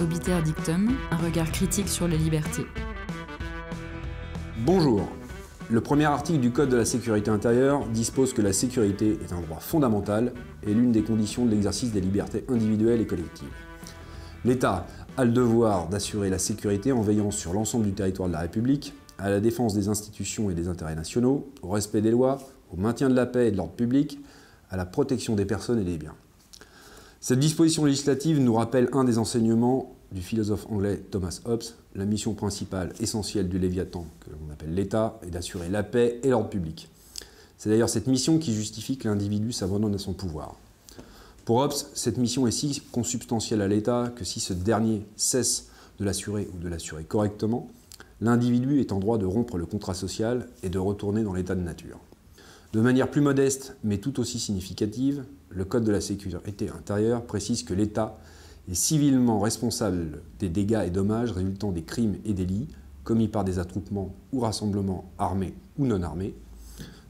Obiter Dictum, un regard critique sur les libertés. Bonjour. Le premier article du Code de la sécurité intérieure dispose que la sécurité est un droit fondamental et l'une des conditions de l'exercice des libertés individuelles et collectives. L'État a le devoir d'assurer la sécurité en veillant sur l'ensemble du territoire de la République, à la défense des institutions et des intérêts nationaux, au respect des lois, au maintien de la paix et de l'ordre public, à la protection des personnes et des biens. Cette disposition législative nous rappelle un des enseignements du philosophe anglais Thomas Hobbes. La mission principale essentielle du Léviathan, que l'on appelle l'État, est d'assurer la paix et l'ordre public. C'est d'ailleurs cette mission qui justifie que l'individu s'abandonne à son pouvoir. Pour Hobbes, cette mission est si consubstantielle à l'État que si ce dernier cesse de l'assurer ou de l'assurer correctement, l'individu est en droit de rompre le contrat social et de retourner dans l'état de nature. De manière plus modeste, mais tout aussi significative, le Code de la sécurité intérieure précise que l'État est civilement responsable des dégâts et dommages résultant des crimes et délits commis par des attroupements ou rassemblements armés ou non armés,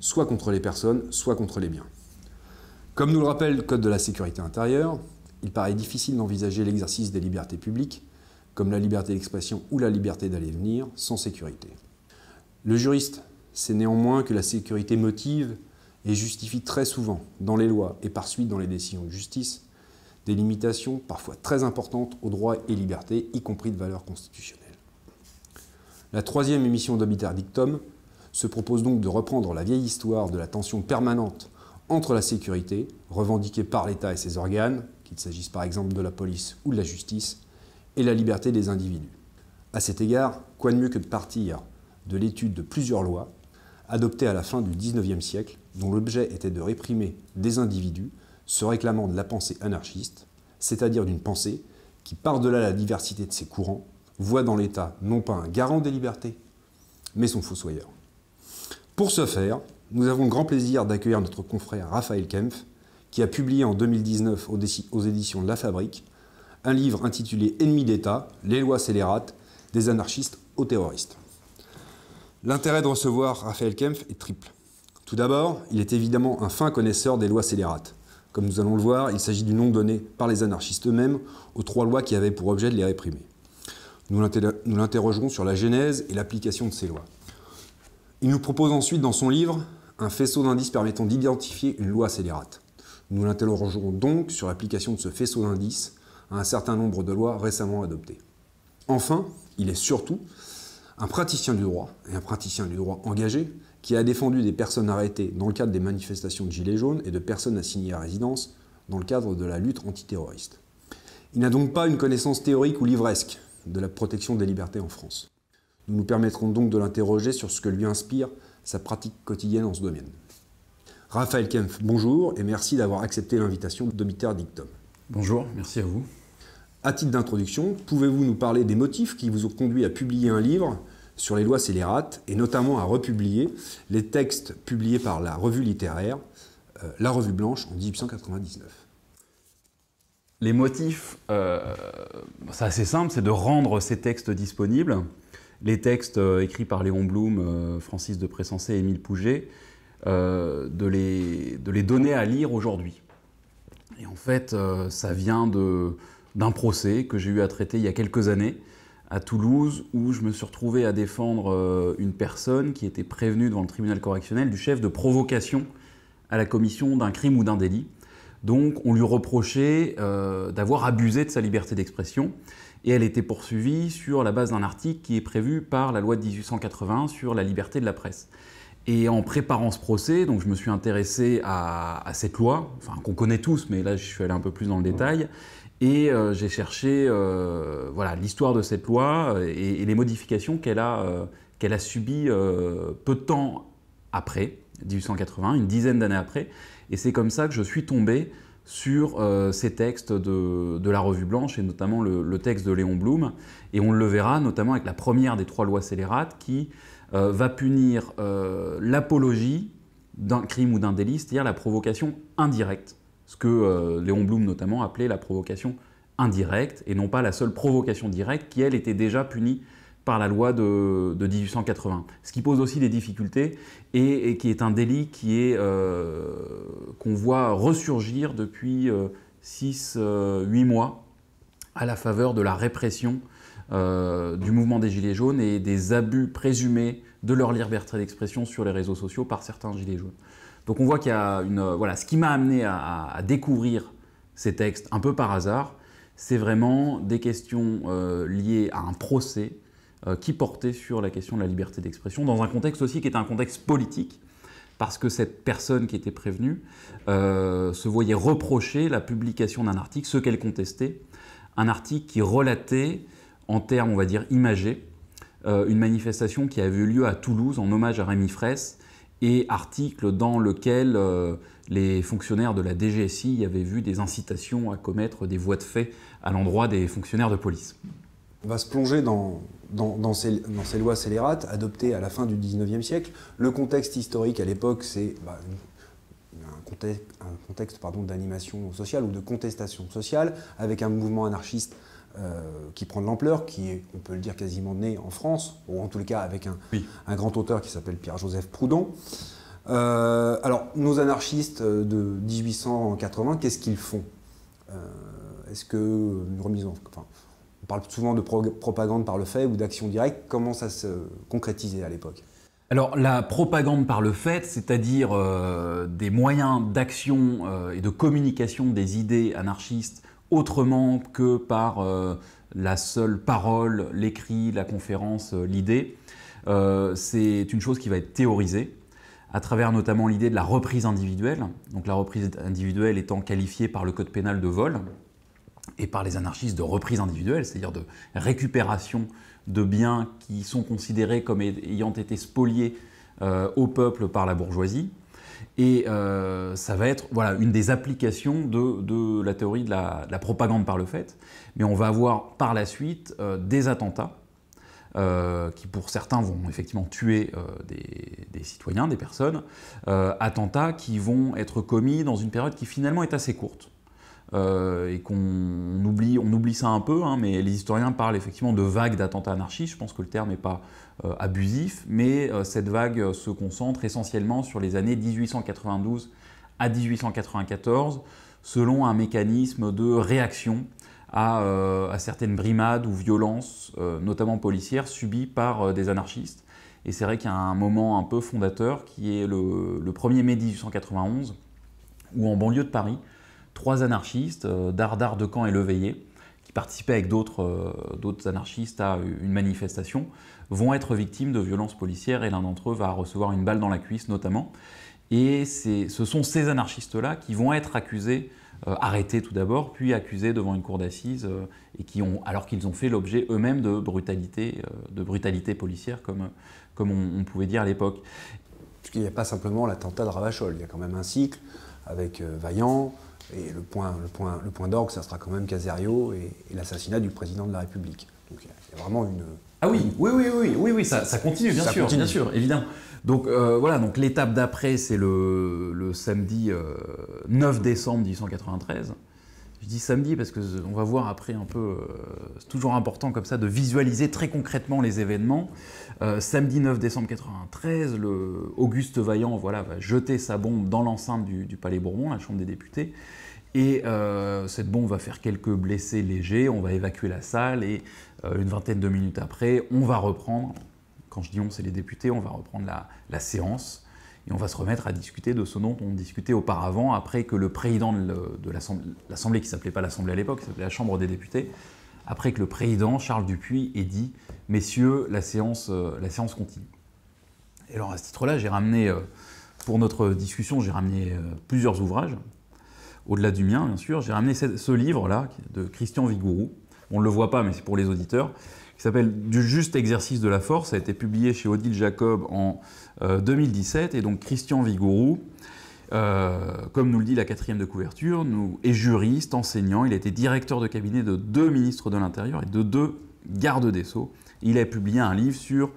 soit contre les personnes, soit contre les biens. Comme nous le rappelle le Code de la sécurité intérieure, il paraît difficile d'envisager l'exercice des libertés publiques, comme la liberté d'expression ou la liberté d'aller venir, sans sécurité. Le juriste c'est néanmoins que la sécurité motive et justifie très souvent, dans les lois et par suite dans les décisions de justice, des limitations parfois très importantes aux droits et libertés, y compris de valeur constitutionnelle. La troisième émission d'Habitat Dictum se propose donc de reprendre la vieille histoire de la tension permanente entre la sécurité, revendiquée par l'État et ses organes, qu'il s'agisse par exemple de la police ou de la justice, et la liberté des individus. À cet égard, quoi de mieux que de partir de l'étude de plusieurs lois Adopté à la fin du XIXe siècle, dont l'objet était de réprimer des individus se réclamant de la pensée anarchiste, c'est-à-dire d'une pensée qui, par-delà la diversité de ses courants, voit dans l'État non pas un garant des libertés, mais son fossoyeur. Pour ce faire, nous avons le grand plaisir d'accueillir notre confrère Raphaël Kempf, qui a publié en 2019 aux éditions La Fabrique un livre intitulé Ennemis d'État, les lois scélérates des anarchistes aux terroristes. L'intérêt de recevoir Raphaël Kempf est triple. Tout d'abord, il est évidemment un fin connaisseur des lois scélérates. Comme nous allons le voir, il s'agit du nom donné par les anarchistes eux-mêmes aux trois lois qui avaient pour objet de les réprimer. Nous l'interrogerons sur la genèse et l'application de ces lois. Il nous propose ensuite dans son livre un faisceau d'indices permettant d'identifier une loi scélérate. Nous l'interrogerons donc sur l'application de ce faisceau d'indices à un certain nombre de lois récemment adoptées. Enfin, il est surtout un praticien du droit, et un praticien du droit engagé, qui a défendu des personnes arrêtées dans le cadre des manifestations de Gilets jaunes et de personnes assignées à résidence dans le cadre de la lutte antiterroriste. Il n'a donc pas une connaissance théorique ou livresque de la protection des libertés en France. Nous nous permettrons donc de l'interroger sur ce que lui inspire sa pratique quotidienne en ce domaine. Raphaël Kempf, bonjour et merci d'avoir accepté l'invitation de Domitaire Dictum. Bonjour, merci à vous. À titre d'introduction, pouvez-vous nous parler des motifs qui vous ont conduit à publier un livre sur les lois scélérates et notamment à republier les textes publiés par la revue littéraire, euh, la Revue Blanche, en 1899 Les motifs, euh, c'est assez simple, c'est de rendre ces textes disponibles. Les textes euh, écrits par Léon Blum, Francis de Pressensé et Émile Pouget, de de, les, donner à lire aujourd'hui. Et en fait, ça vient de d'un procès que j'ai eu à traiter il y a quelques années à Toulouse où je me suis retrouvé à défendre euh, une personne qui était prévenue devant le tribunal correctionnel du chef de provocation à la commission d'un crime ou d'un délit. Donc on lui reprochait euh, d'avoir abusé de sa liberté d'expression et elle était poursuivie sur la base d'un article qui est prévu par la loi de 1880 sur la liberté de la presse. Et en préparant ce procès, donc je me suis intéressé à, à cette loi, enfin qu'on connaît tous, mais là je suis allé un peu plus dans le détail, et euh, j'ai cherché euh, l'histoire de cette loi euh, et, les modifications qu'elle a, qu'elle subies peu de temps après, 1880, une dizaine d'années après. Et c'est comme ça que je suis tombé sur ces textes de, la Revue Blanche et notamment le, texte de Léon Blum. Et on le verra notamment avec la première des trois lois scélérates qui va punir l'apologie d'un crime ou d'un délit, c'est-à-dire la provocation indirecte ce que euh, Léon Blum notamment appelait la provocation indirecte, et non pas la seule provocation directe qui, elle, était déjà punie par la loi de, 1880. Ce qui pose aussi des difficultés et, qui est un délit qui euh, qu'on voit ressurgir depuis 6-8 euh, mois à la faveur de la répression du mouvement des Gilets jaunes et des abus présumés de leur liberté d'expression sur les réseaux sociaux par certains Gilets jaunes. Donc on voit qu'il y a une... Euh, voilà, ce qui m'a amené à, découvrir ces textes un peu par hasard, c'est vraiment des questions euh, liées à un procès euh, qui portait sur la question de la liberté d'expression, dans un contexte aussi qui était un contexte politique, parce que cette personne qui était prévenue se voyait reprocher la publication d'un article, ce qu'elle contestait, un article qui relatait, en termes, on va dire, imagés, une manifestation qui avait eu lieu à Toulouse en hommage à Rémi Fraisse, et article dans lequel euh, les fonctionnaires de la DGSI avaient vu des incitations à commettre des voies de fait à l'endroit des fonctionnaires de police. On va se plonger dans, ces, lois scélérates adoptées à la fin du 19e siècle. Le contexte historique à l'époque, c'est bah, un contexte, un contexte d'animation sociale ou de contestation sociale, avec un mouvement anarchiste euh, qui prend de l'ampleur, qui est, on peut le dire, quasiment né en France, ou en tous les cas avec un, grand auteur qui s'appelle Pierre-Joseph Proudhon. Euh, alors, nos anarchistes de 1880, qu'est-ce qu'ils font euh, Est-ce que une remise en. Enfin, on parle souvent de propagande par le fait ou d'action directe. Comment ça se concrétisait à l'époque alors la propagande par le fait, c'est-à-dire des moyens d'action et de communication des idées anarchistes autrement que par euh, la seule parole, l'écrit, la conférence, euh, l'idée. Euh, c'est une chose qui va être théorisée à travers notamment l'idée de la reprise individuelle, donc la reprise individuelle étant qualifiée par le code pénal de vol et par les anarchistes de reprise individuelle, c'est-à-dire de récupération de biens qui sont considérés comme ayant été spoliés au peuple par la bourgeoisie. Et euh, ça va être voilà, une des applications de, la théorie de la, propagande par le fait. Mais on va avoir par la suite euh, des attentats euh, qui, pour certains, vont effectivement tuer des, citoyens, des personnes. attentats qui vont être commis dans une période qui finalement est assez courte. Euh, et qu'on oublie, on oublie ça un peu, hein, mais les historiens parlent effectivement de vagues d'attentats anarchistes, je pense que le terme n'est pas euh, abusif, mais euh, cette vague se concentre essentiellement sur les années 1892 à 1894, selon un mécanisme de réaction à, certaines brimades ou violences, notamment policières, subies par des anarchistes. Et c'est vrai qu'il y a un moment un peu fondateur qui est le, le 1er mai 1891, où en banlieue de Paris, trois anarchistes, Dardard, euh, de et Leveillé, qui participaient avec euh, d'autres anarchistes à une manifestation, vont être victimes de violences policières et l'un d'entre eux va recevoir une balle dans la cuisse notamment. Et ce sont ces anarchistes-là qui vont être accusés, euh, arrêtés tout d'abord, puis accusés devant une cour d'assises, et qui ont, alors qu'ils ont fait l'objet eux-mêmes de brutalité, de brutalité policière, comme, comme on, pouvait dire à l'époque. Il n'y a pas simplement l'attentat de Ravachol, il y a quand même un cycle avec Vaillant, et le point, le point, le point d'orgue, ça sera quand même Caserio et, l'assassinat du président de la République. Donc il y a vraiment une. Ah oui, oui, oui, oui, oui, oui ça, continue, bien sûr, bien sûr, évidemment. Donc euh, voilà, donc l'étape d'après, c'est le, samedi 9 euh, décembre 1893. Je dis samedi parce que on va voir après un peu, euh, c'est toujours important comme ça de visualiser très concrètement les événements. Euh, samedi 9 décembre 1993, Auguste Vaillant voilà, va jeter sa bombe dans l'enceinte du, Palais Bourbon, la Chambre des députés. Et euh, cette bombe va faire quelques blessés légers, on va évacuer la salle et euh, une vingtaine de minutes après, on va reprendre, quand je dis on, c'est les députés, on va reprendre la, séance et on va se remettre à discuter de ce dont on discutait auparavant après que le président de l'Assemblée, qui s'appelait pas l'Assemblée à l'époque, s'appelait la Chambre des députés, après que le président Charles Dupuis ait dit Messieurs, la séance, euh, la séance continue. Et alors à ce titre-là, j'ai ramené, euh, pour notre discussion, j'ai ramené euh, plusieurs ouvrages, au-delà du mien bien sûr. J'ai ramené ce, livre-là de Christian Vigourou, on ne le voit pas mais c'est pour les auditeurs, qui s'appelle Du juste exercice de la force, a été publié chez Odile Jacob en 2017, et donc Christian Vigourou euh, comme nous le dit la quatrième de couverture, nous, est juriste, enseignant, il a été directeur de cabinet de deux ministres de l'Intérieur et de deux gardes des Sceaux. Il a publié un livre sur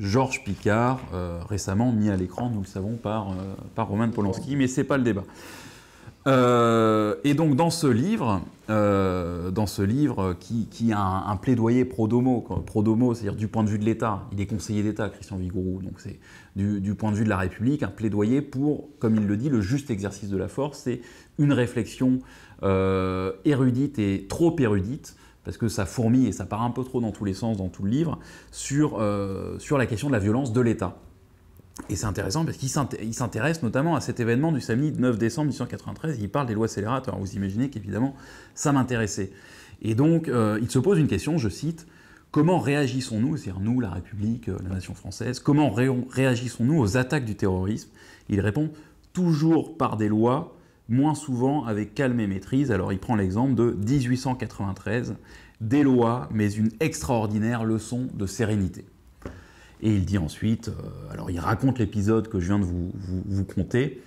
Georges Picard, euh, récemment mis à l'écran, nous le savons, par, euh, par Roman Polanski, mais ce n'est pas le débat. et donc dans ce livre, dans ce livre qui, qui a un, plaidoyer pro domo, pro domo, c'est-à-dire du point de vue de l'État, il est conseiller d'État, Christian Vigouroux, donc c'est du, point de vue de la République, un plaidoyer pour, comme il le dit, le juste exercice de la force. C'est une réflexion euh, érudite et trop érudite parce que ça fourmille et ça part un peu trop dans tous les sens dans tout le livre, sur, euh, la question de la violence de l'État. Et c'est intéressant parce qu'il s'intéresse notamment à cet événement du samedi 9 décembre 1893, il parle des lois scélérates, vous imaginez qu'évidemment ça m'intéressait. Et donc euh, il se pose une question, je cite, Comment réagissons-nous, c'est-à-dire nous, la République, euh, la nation française, comment réagissons-nous aux attaques du terrorisme Il répond toujours par des lois, moins souvent avec calme et maîtrise. Alors il prend l'exemple de 1893, des lois, mais une extraordinaire leçon de sérénité. Et il dit ensuite, euh, alors il raconte l'épisode que je viens de vous, vous, vous conter,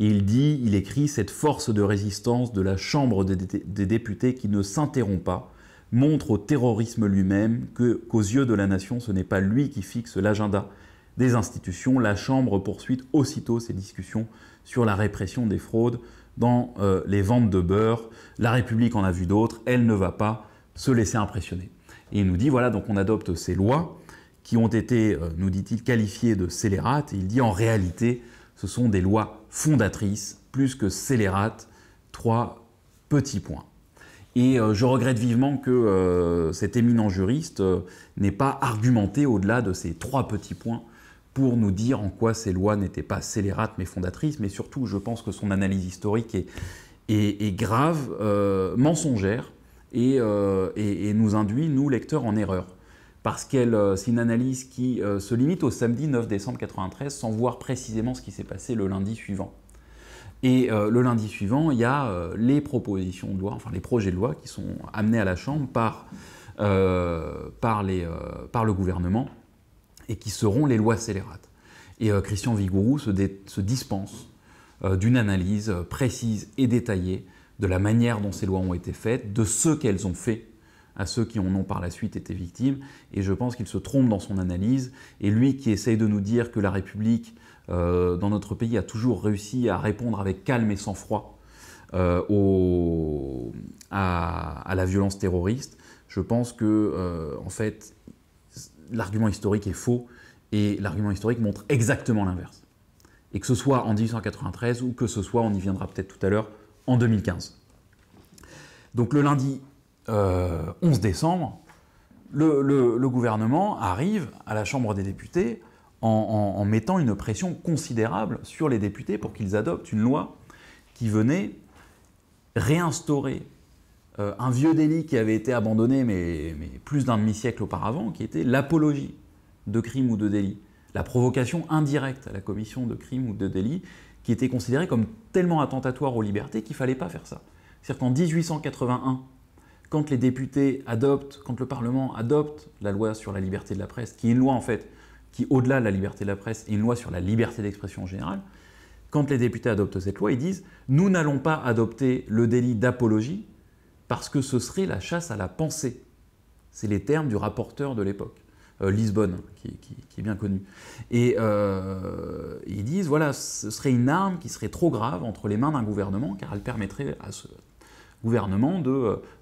il dit, il écrit cette force de résistance de la Chambre des députés qui ne s'interrompt pas, montre au terrorisme lui-même que, qu'aux yeux de la nation, ce n'est pas lui qui fixe l'agenda des institutions. La Chambre poursuit aussitôt ses discussions sur la répression des fraudes dans euh, les ventes de beurre. La République en a vu d'autres, elle ne va pas se laisser impressionner. Et il nous dit, voilà, donc on adopte ces lois qui ont été, euh, nous dit-il, qualifiées de scélérates. il dit, en réalité, ce sont des lois fondatrices, plus que scélérates. Trois petits points. Et euh, je regrette vivement que euh, cet éminent juriste euh, n'ait pas argumenté au-delà de ces trois petits points pour nous dire en quoi ces lois n'étaient pas scélérates mais fondatrices, mais surtout je pense que son analyse historique est, grave, mensongère, et, nous induit, nous lecteurs, en erreur. Parce qu'elle, c'est une analyse qui se limite au samedi 9 décembre 1993 sans voir précisément ce qui s'est passé le lundi suivant. Et euh, le lundi suivant, il y a euh, les propositions de loi, enfin les projets de loi qui sont amenés à la Chambre par, euh, le gouvernement et qui seront les lois scélérates. Et Christian Vigourou se, se dispense d'une analyse précise et détaillée de la manière dont ces lois ont été faites, de ce qu'elles ont fait à ceux qui en ont par la suite été victimes. Et je pense qu'il se trompe dans son analyse. Et lui qui essaye de nous dire que la République euh, dans notre pays a toujours réussi à répondre avec calme et sans froid euh, à, la violence terroriste, je pense que euh, en fait l'argument historique est faux et l'argument historique montre exactement l'inverse. Et que ce soit en 1893 ou que ce soit, on y viendra peut-être tout à l'heure, en 2015. Donc le lundi 11 décembre, le, gouvernement arrive à la Chambre des députés en, mettant une pression considérable sur les députés pour qu'ils adoptent une loi qui venait réinstaurer euh, un vieux délit qui avait été abandonné mais, mais plus d'un demi-siècle auparavant, qui était l'apologie de crimes ou de délits, la provocation indirecte à la commission de crimes ou de délits, qui était considérée comme tellement attentatoire aux libertés qu'il ne fallait pas faire ça. C'est-à-dire qu'en 1881, quand les députés adoptent, quand le Parlement adopte la loi sur la liberté de la presse, qui est une loi en fait qui, au-delà de la liberté de la presse, est une loi sur la liberté d'expression générale, général, quand les députés adoptent cette loi, ils disent Nous n'allons pas adopter le délit d'apologie parce que ce serait la chasse à la pensée. C'est les termes du rapporteur de l'époque, euh, Lisbonne, qui, est bien connu. Et euh, ils disent Voilà, ce serait une arme qui serait trop grave entre les mains d'un gouvernement car elle permettrait à ce gouvernement de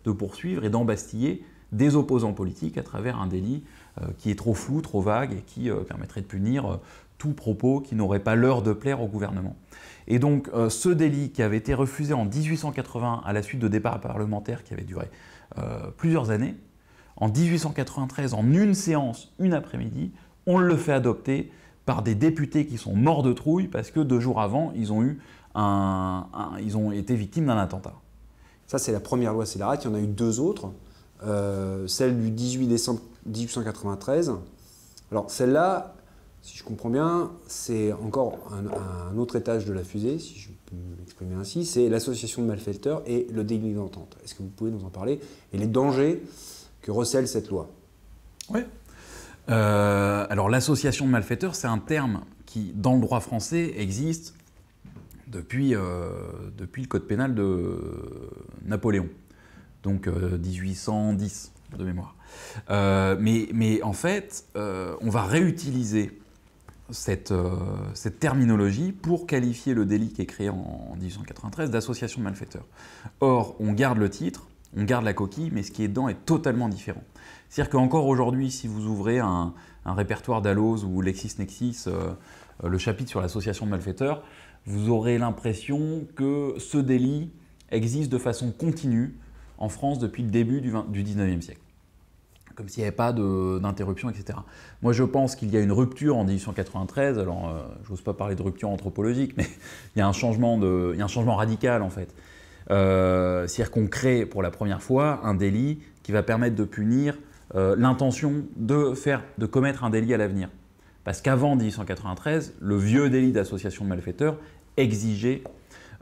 euh, poursuivre et d'embastiller des opposants politiques à travers un délit euh, qui est trop flou, trop vague et qui euh, permettrait de punir euh, tout propos qui n'aurait pas l'heure de plaire au gouvernement. Et donc ce délit qui avait été refusé en 1880 à la suite de départs parlementaires qui avaient duré plusieurs années, en 1893, en une séance, une après-midi, on le fait adopter par des députés qui sont morts de trouille parce que deux jours avant, ils ont, eu un, ils ont été victimes d'un attentat. Ça, c'est la première loi scélérate. Il y en a eu deux autres. celle du 18 décembre 1893. Alors celle-là, si je comprends bien, c'est encore un, autre étage de la fusée, si je peux m'exprimer ainsi, c'est l'association de malfaiteurs et le délit d'entente. Est-ce que vous pouvez nous en parler Et les dangers que recèle cette loi Oui. Euh, alors l'association de malfaiteurs, c'est un terme qui, dans le droit français, existe depuis, euh, depuis le code pénal de Napoléon, donc 1810. Euh, de mémoire. Euh, mais, en fait, euh, on va réutiliser euh, cette, terminologie pour qualifier le délit qui est créé en, 1993 1893 d'association de malfaiteurs. Or, on garde le titre, on garde la coquille, mais ce qui est dedans est totalement différent. C'est-à-dire qu'encore aujourd'hui, si vous ouvrez un, un répertoire d'Allos ou LexisNexis, le chapitre sur l'association de malfaiteurs, vous aurez l'impression que ce délit existe de façon continue en France depuis le début du, 19e siècle. Comme s'il n'y avait pas d'interruption, etc. Moi, je pense qu'il y a une rupture en 1893. Alors, euh, je n'ose pas parler de rupture anthropologique, mais il y a un changement, de, un changement radical, en fait. Euh, c'est-à-dire qu'on crée pour la première fois un délit qui va permettre de punir euh, l'intention de, de commettre un délit à l'avenir. Parce qu'avant 1893, le vieux délit d'association de malfaiteurs exigeait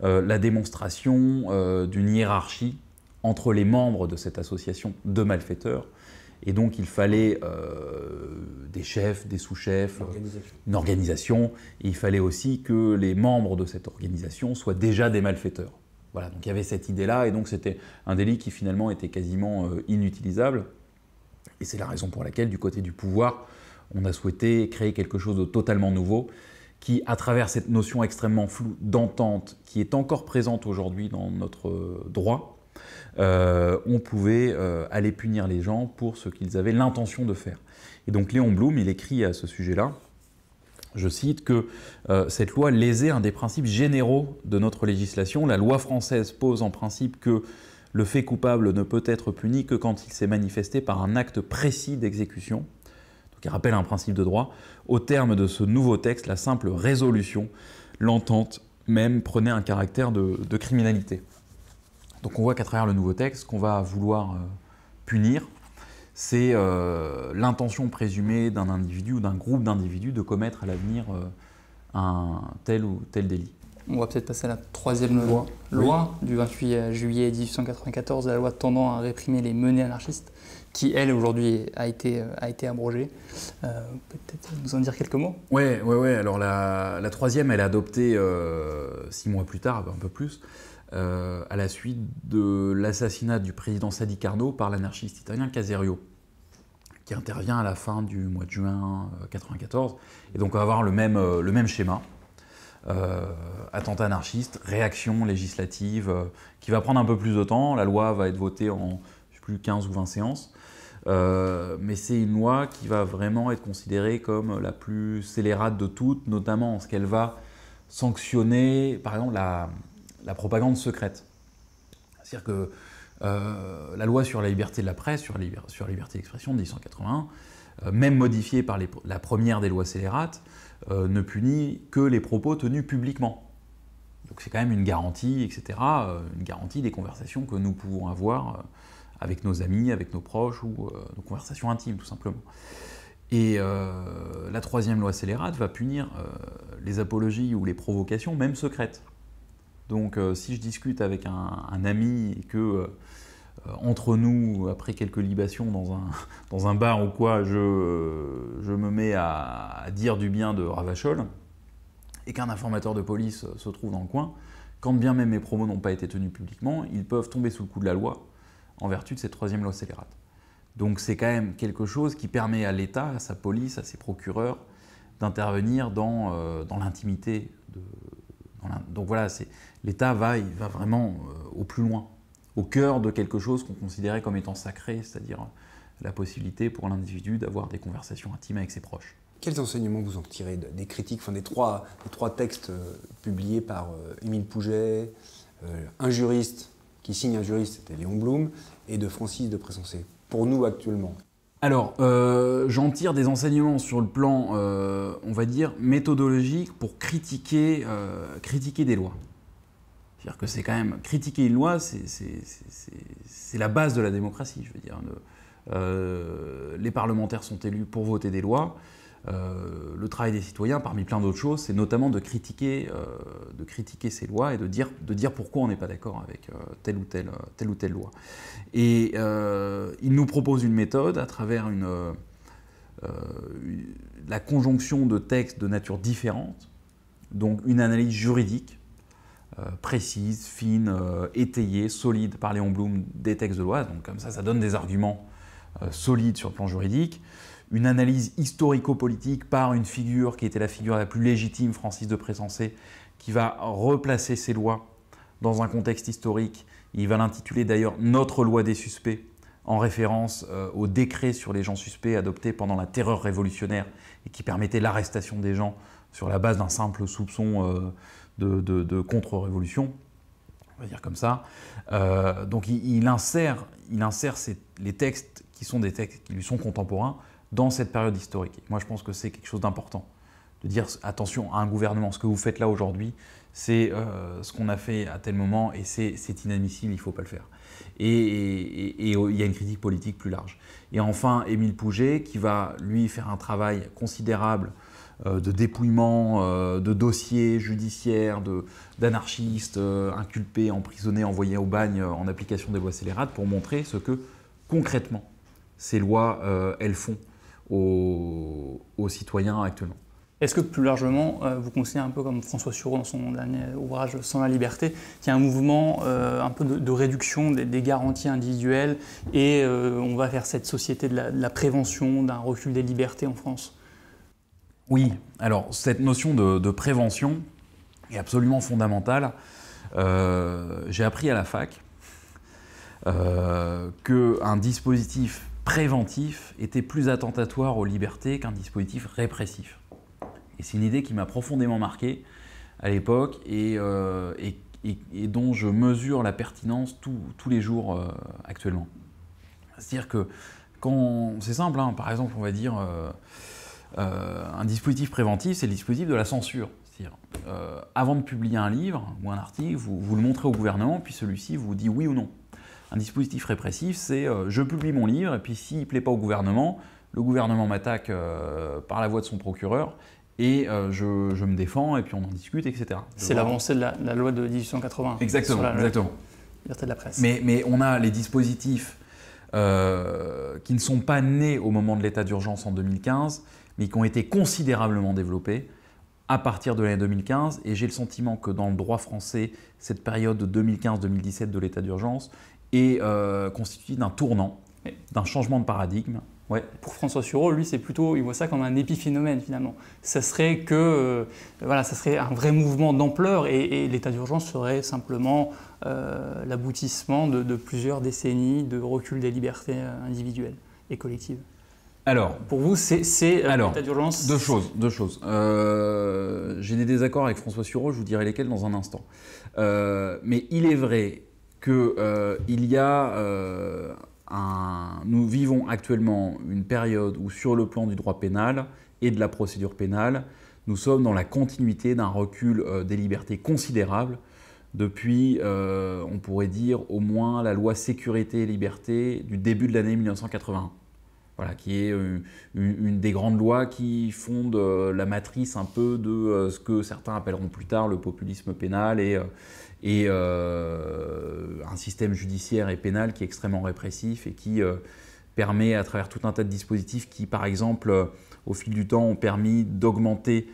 la démonstration d'une hiérarchie entre les membres de cette association de malfaiteurs. Et donc il fallait euh, des chefs, des sous-chefs, une organisation. il fallait aussi que les membres de cette organisation soient déjà des malfaiteurs. Voilà, donc il y avait cette idée-là, et donc c'était un délit qui finalement était quasiment euh, inutilisable. Et c'est la raison pour laquelle, du côté du pouvoir, on a souhaité créer quelque chose de totalement nouveau, qui, à travers cette notion extrêmement floue d'entente, qui est encore présente aujourd'hui dans notre euh, droit, euh, on pouvait euh, aller punir les gens pour ce qu'ils avaient l'intention de faire. Et donc Léon Blum, il écrit à ce sujet-là, je cite, que euh, cette loi lésait un des principes généraux de notre législation. La loi française pose en principe que le fait coupable ne peut être puni que quand il s'est manifesté par un acte précis d'exécution. Donc il rappelle un principe de droit. Au terme de ce nouveau texte, la simple résolution, l'entente même prenait un caractère de criminalité. Donc on voit qu'à travers le nouveau texte, qu'on va vouloir euh, punir, c'est euh, l'intention présumée d'un individu ou d'un groupe d'individus de commettre à l'avenir euh, un tel ou tel délit. On va peut-être passer à la troisième loi, loi du 28 juillet 1894, la loi tendant à réprimer les menées anarchistes, qui elle aujourd'hui a été, a été abrogée. peut-être nous en dire quelques mots Oui, ouais, ouais. alors la, la, troisième, elle est adoptée six mois plus tard, un peu plus. Euh, à la suite de l'assassinat du président Sadi Carnot par l'anarchiste italien Caserio, qui intervient à la fin du mois de juin 1994. Euh, et donc on va avoir le même, euh, le même schéma. attentat anarchiste, réaction législative, qui va prendre un peu plus de temps. La loi va être votée en je sais plus 15 ou 20 séances. mais c'est une loi qui va vraiment être considérée comme la plus scélérate de toutes, notamment en ce qu'elle va sanctionner, par exemple, la, la propagande secrète. C'est-à-dire que euh, la loi sur la liberté de la presse, sur la, liberté d'expression de 1881, euh, même modifiée par la première des lois scélérates, euh, ne punit que les propos tenus publiquement. Donc c'est quand même une garantie, etc., une garantie des conversations que nous pouvons avoir avec nos amis, avec nos proches, ou nos conversations intimes, tout simplement. Et la troisième loi scélérate va punir les apologies ou les provocations, même secrètes. Donc euh, si je discute avec un, ami et que euh, entre nous, après quelques libations dans un, bar ou quoi, je, me mets à, dire du bien de Ravachol et qu'un informateur de police euh, se trouve dans le coin, quand bien même mes promos n'ont pas été tenus publiquement, ils peuvent tomber sous le coup de la loi en vertu de cette troisième loi scélérate. Donc c'est quand même quelque chose qui permet à l'État, à sa police, à ses procureurs d'intervenir dans l'intimité de, donc voilà, l'État va, va vraiment euh, au plus loin, au cœur de quelque chose qu'on considérait comme étant sacré, c'est-à-dire euh, la possibilité pour l'individu d'avoir des conversations intimes avec ses proches. Quels enseignements vous en tirez des critiques, des trois, trois textes euh, publiés par Émile Pouget, un juriste qui signe un juriste, c'était Léon Blum, et de Francis de Pressensé, pour nous actuellement alors, euh, j'en tire des enseignements sur le plan, euh, on va dire, méthodologique pour critiquer, euh, critiquer des lois. C'est-à-dire que c'est quand même, critiquer une loi, c'est la base de la démocratie, je veux dire. les parlementaires sont élus pour voter des lois. Euh, le travail des citoyens, parmi plein d'autres choses, c'est notamment de critiquer, euh, de critiquer ces lois et de dire, de dire pourquoi on n'est pas d'accord avec euh, telle, ou telle, ou telle loi. Et il nous propose une méthode à travers une, la conjonction de textes de nature différente, donc une analyse juridique précise, fine, étayée, solide par Léon Blum des textes de loi. Donc comme ça, ça donne des arguments solides sur le plan juridique une analyse historico-politique par une figure qui était la figure la plus légitime, Francis de Pressensé, qui va replacer ces lois dans un contexte historique. Il va l'intituler d'ailleurs Notre loi des suspects, en référence euh, au décret sur les gens suspects adopté pendant la terreur révolutionnaire et qui permettait l'arrestation des gens sur la base d'un simple soupçon euh, de, contre-révolution. On va dire comme ça. Euh, donc il, insère, les textes qui sont des textes qui lui sont contemporains dans cette période historique. Moi, je pense que c'est quelque chose d'important de dire attention à un gouvernement, ce que vous faites là aujourd'hui, c'est euh, ce qu'on a fait à tel moment et c'est inadmissible, il ne faut pas le faire. Et, il y a une critique politique plus large. Et enfin, Émile Pouget, qui va lui faire un travail considérable euh, de dépouillement euh, de dossiers judiciaires, d'anarchistes inculpés, emprisonnés, envoyés au bagne en application des lois scélérates pour montrer ce que concrètement ces lois, elles font aux, citoyens actuellement. Est-ce que plus largement, euh, vous considérez un peu comme François Sureau dans son dernier ouvrage Sans la liberté, qu'il y a un mouvement euh, un peu de, réduction des, garanties individuelles et euh, on va vers cette société de la, prévention, d'un recul des libertés en France Oui, alors cette notion de, prévention est absolument fondamentale. J'ai appris à la fac qu'un dispositif préventif était plus attentatoire aux libertés qu'un dispositif répressif. Et c'est une idée qui m'a profondément marqué à l'époque et, euh, dont je mesure la pertinence tous les jours euh, actuellement. C'est-à-dire que quand. C'est simple, hein, par exemple, on va dire. Euh, un dispositif préventif, c'est le dispositif de la censure. C'est-à-dire, avant de publier un livre ou un article, vous le montrez au gouvernement, puis celui-ci vous dit oui ou non. Un dispositif répressif, c'est euh, je publie mon livre, et puis s'il ne plaît pas au gouvernement, le gouvernement m'attaque euh, par la voix de son procureur, et euh, je, me défends, et puis on en discute, etc. C'est l'avancée de la, loi de 1880. Exactement, exactement. Liberté de la presse. Mais, on a les dispositifs qui ne sont pas nés au moment de l'état d'urgence en 2015, mais qui ont été considérablement développés à partir de l'année 2015, et j'ai le sentiment que dans le droit français, cette période de 2015-2017 de l'état d'urgence et euh, constitué d'un tournant, d'un changement de paradigme. Ouais. Pour François Sureau, lui, c'est plutôt, il voit ça comme un épiphénomène finalement. Ça serait que, euh, voilà, ça serait un vrai mouvement d'ampleur et, l'état d'urgence serait simplement euh, l'aboutissement de, plusieurs décennies de recul des libertés individuelles et collectives. Alors, pour vous, c'est l'état d'urgence Deux choses, deux choses. J'ai des désaccords avec François Sureau, je vous dirai lesquels dans un instant. mais il est vrai que euh, il y a euh, un... nous vivons actuellement une période où sur le plan du droit pénal et de la procédure pénale, nous sommes dans la continuité d'un recul euh, des libertés considérable depuis, on pourrait dire, au moins la loi sécurité et liberté du début de l'année 1981. Voilà, qui est une, une, des grandes lois qui fonde la matrice un peu de ce que certains appelleront plus tard le populisme pénal et et euh, un système judiciaire et pénal qui est extrêmement répressif et qui euh, permet à travers tout un tas de dispositifs qui, par exemple, euh, au fil du temps, ont permis d'augmenter,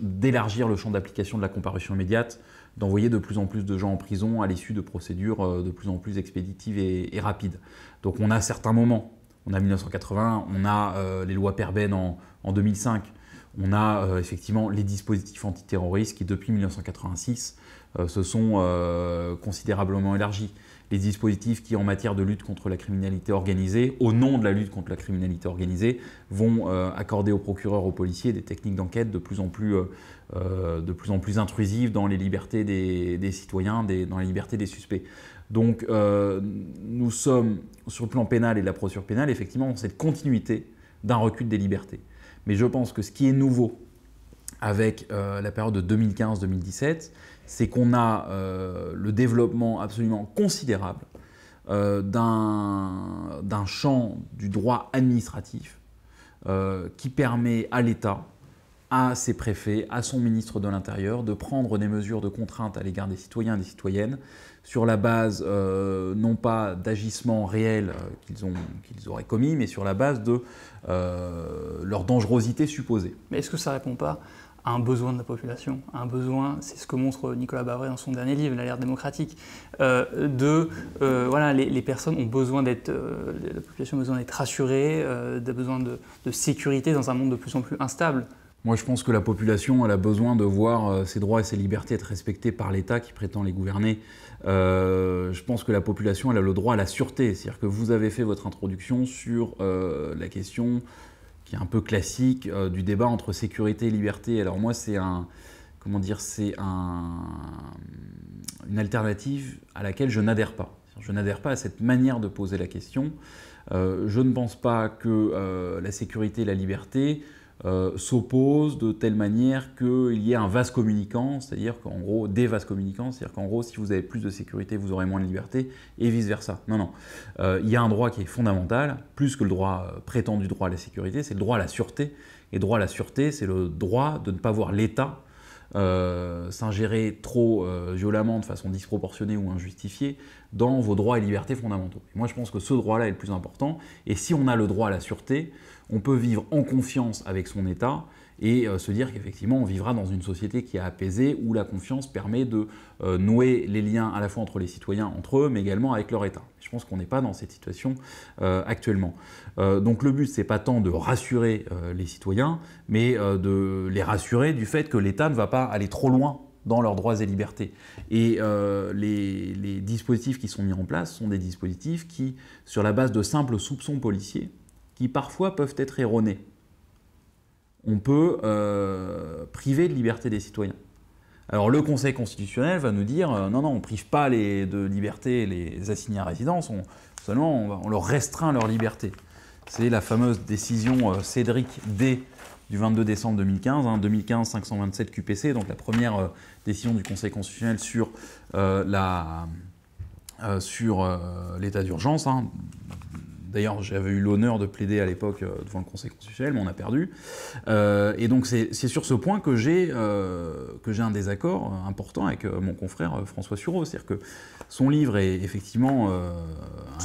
d'élargir le champ d'application de la comparution immédiate, d'envoyer de plus en plus de gens en prison à l'issue de procédures de plus en plus expéditives et, rapides. Donc on a certains moments. On a 1980, on a les lois Perben en, 2005, on a effectivement les dispositifs antiterroristes qui, depuis 1986, euh, se sont euh, considérablement élargis. Les dispositifs qui, en matière de lutte contre la criminalité organisée, au nom de la lutte contre la criminalité organisée, vont euh, accorder aux procureurs, aux policiers des techniques d'enquête de plus en plus, intrusives dans les libertés des, citoyens, dans les libertés des suspects. Donc, nous sommes sur le plan pénal et de la procédure pénale, effectivement, dans cette continuité d'un recul des libertés. Mais je pense que ce qui est nouveau avec la période de 2015-2017, c'est qu'on a euh, le développement absolument considérable euh, d'un champ du droit administratif euh, qui permet à l'État, à ses préfets, à son ministre de l'Intérieur de prendre des mesures de contrainte à l'égard des citoyens et des citoyennes sur la base non pas d'agissements réels qu'ils auraient commis, mais sur la base de leur dangerosité supposée. Mais est-ce que ça ne répond pas un besoin de la population, un besoin, c'est ce que montre Nicolas Bavré dans son dernier livre, La l'ère démocratique, euh, de, euh, voilà, les, personnes ont besoin d'être, euh, la population a besoin d'être rassurée, a besoin de, sécurité dans un monde de plus en plus instable. Moi, je pense que la population, elle a besoin de voir ses droits et ses libertés être respectés par l'État qui prétend les gouverner. je pense que la population, elle a le droit à la sûreté. C'est-à-dire que vous avez fait votre introduction sur la question qui est un peu classique euh, du débat entre sécurité et liberté. Alors moi, c'est un, comment dire, c'est un, une alternative à laquelle je n'adhère pas. Je n'adhère pas à cette manière de poser la question. Euh, je ne pense pas que euh, la sécurité et la liberté euh, s'opposent de telle manière qu'il y ait un vase communicant, c'est-à-dire qu'en gros, des vases communicants, c'est-à-dire qu'en gros, si vous avez plus de sécurité, vous aurez moins de liberté, et vice-versa. Non, non. Euh, il y a un droit qui est fondamental, plus que le droit euh, prétendu droit à la sécurité, c'est le droit à la sûreté. Et droit à la sûreté, c'est le droit de ne pas voir l'État euh, s'ingérer trop euh, violemment, de façon disproportionnée ou injustifiée, dans vos droits et libertés fondamentaux. moi, je pense que ce droit-là est le plus important. Et si on a le droit à la sûreté, on peut vivre en confiance avec son État et euh, se dire qu'effectivement on vivra dans une société qui est apaisée où la confiance permet de euh, nouer les liens à la fois entre les citoyens entre eux mais également avec leur État. Je pense qu'on n'est pas dans cette situation euh, actuellement. donc le but c'est pas tant de rassurer les citoyens mais de les rassurer du fait que l'État ne va pas aller trop loin dans leurs droits et libertés. Et les, dispositifs qui sont mis en place sont des dispositifs qui, sur la base de simples soupçons policiers, qui parfois peuvent être erronés on peut euh, priver de liberté des citoyens. Alors le Conseil constitutionnel va nous dire euh, non, non, on ne prive pas les, de liberté les assignés à résidence, seulement on, leur restreint leur liberté. C'est la fameuse décision euh, Cédric D du 22 décembre 2015, 2015-527 QPC, donc la première décision du Conseil constitutionnel sur l'état d'urgence, hein, D'ailleurs, j'avais eu l'honneur de plaider à l'époque euh, devant le Conseil constitutionnel, mais on a perdu. Euh, et donc, c'est sur ce point que j'ai euh, un désaccord important avec mon confrère François Sureau. C'est-à-dire que son livre est effectivement. Euh,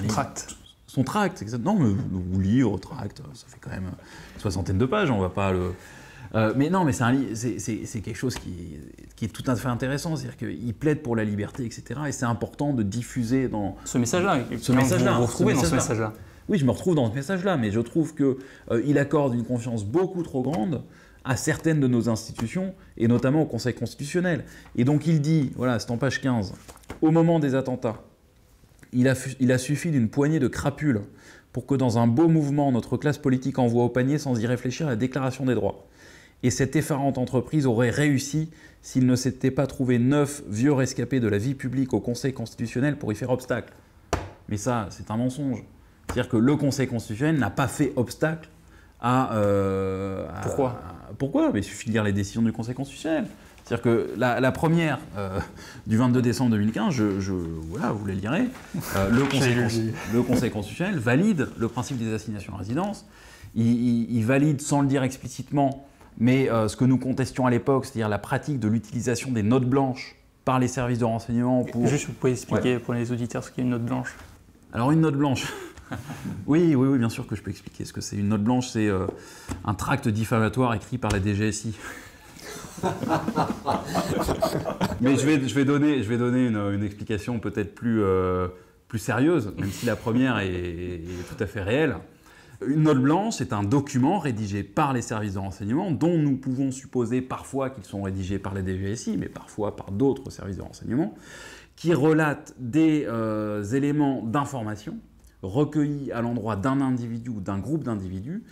un tract. Son tract, exactement. Non, mais, ou livre, tract, ça fait quand même soixantaine de pages, on va pas le. mais non, mais c'est quelque chose qui, est tout à fait intéressant. C'est-à-dire qu'il plaide pour la liberté, etc. Et c'est important de diffuser dans. Ce message-là. Ce message-là. Vous, vous dans ce message-là. Oui, je me retrouve dans ce message-là, mais je trouve qu'il euh, accorde une confiance beaucoup trop grande à certaines de nos institutions, et notamment au Conseil constitutionnel. Et donc il dit, voilà, c'est en page 15, au moment des attentats, il a, il a suffi d'une poignée de crapules pour que dans un beau mouvement, notre classe politique envoie au panier sans y réfléchir la déclaration des droits. Et cette effarante entreprise aurait réussi s'il ne s'était pas trouvé neuf vieux rescapés de la vie publique au Conseil constitutionnel pour y faire obstacle. Mais ça, c'est un mensonge. C'est-à-dire que le Conseil constitutionnel n'a pas fait obstacle à. Euh, pourquoi Pourquoi Mais il suffit de lire les décisions du Conseil constitutionnel. C'est-à-dire que la, première euh, du 22 décembre 2015, je, je voilà, vous les lirez, euh, le, conseil, le, conseil, constitutionnel valide le principe des assignations à résidence. Il, valide, sans le dire explicitement, mais ce que nous contestions à l'époque, c'est-à-dire la pratique de l'utilisation des notes blanches par les services de renseignement pour... Juste, vous pouvez expliquer pour les auditeurs ce qu'est une note blanche Alors une note blanche, oui, oui, oui, bien sûr que je peux expliquer ce que c'est. Une note blanche, c'est euh, un tract diffamatoire écrit par la DGSI. Mais je vais, donner, je vais donner une, explication peut-être plus, euh, plus sérieuse, même si la première est, tout à fait réelle. Une note blanche est un document rédigé par les services de renseignement dont nous pouvons supposer parfois qu'ils sont rédigés par la DGSI, mais parfois par d'autres services de renseignement, qui relate des euh, éléments d'information recueilli à l'endroit d'un individu ou d'un groupe d'individus,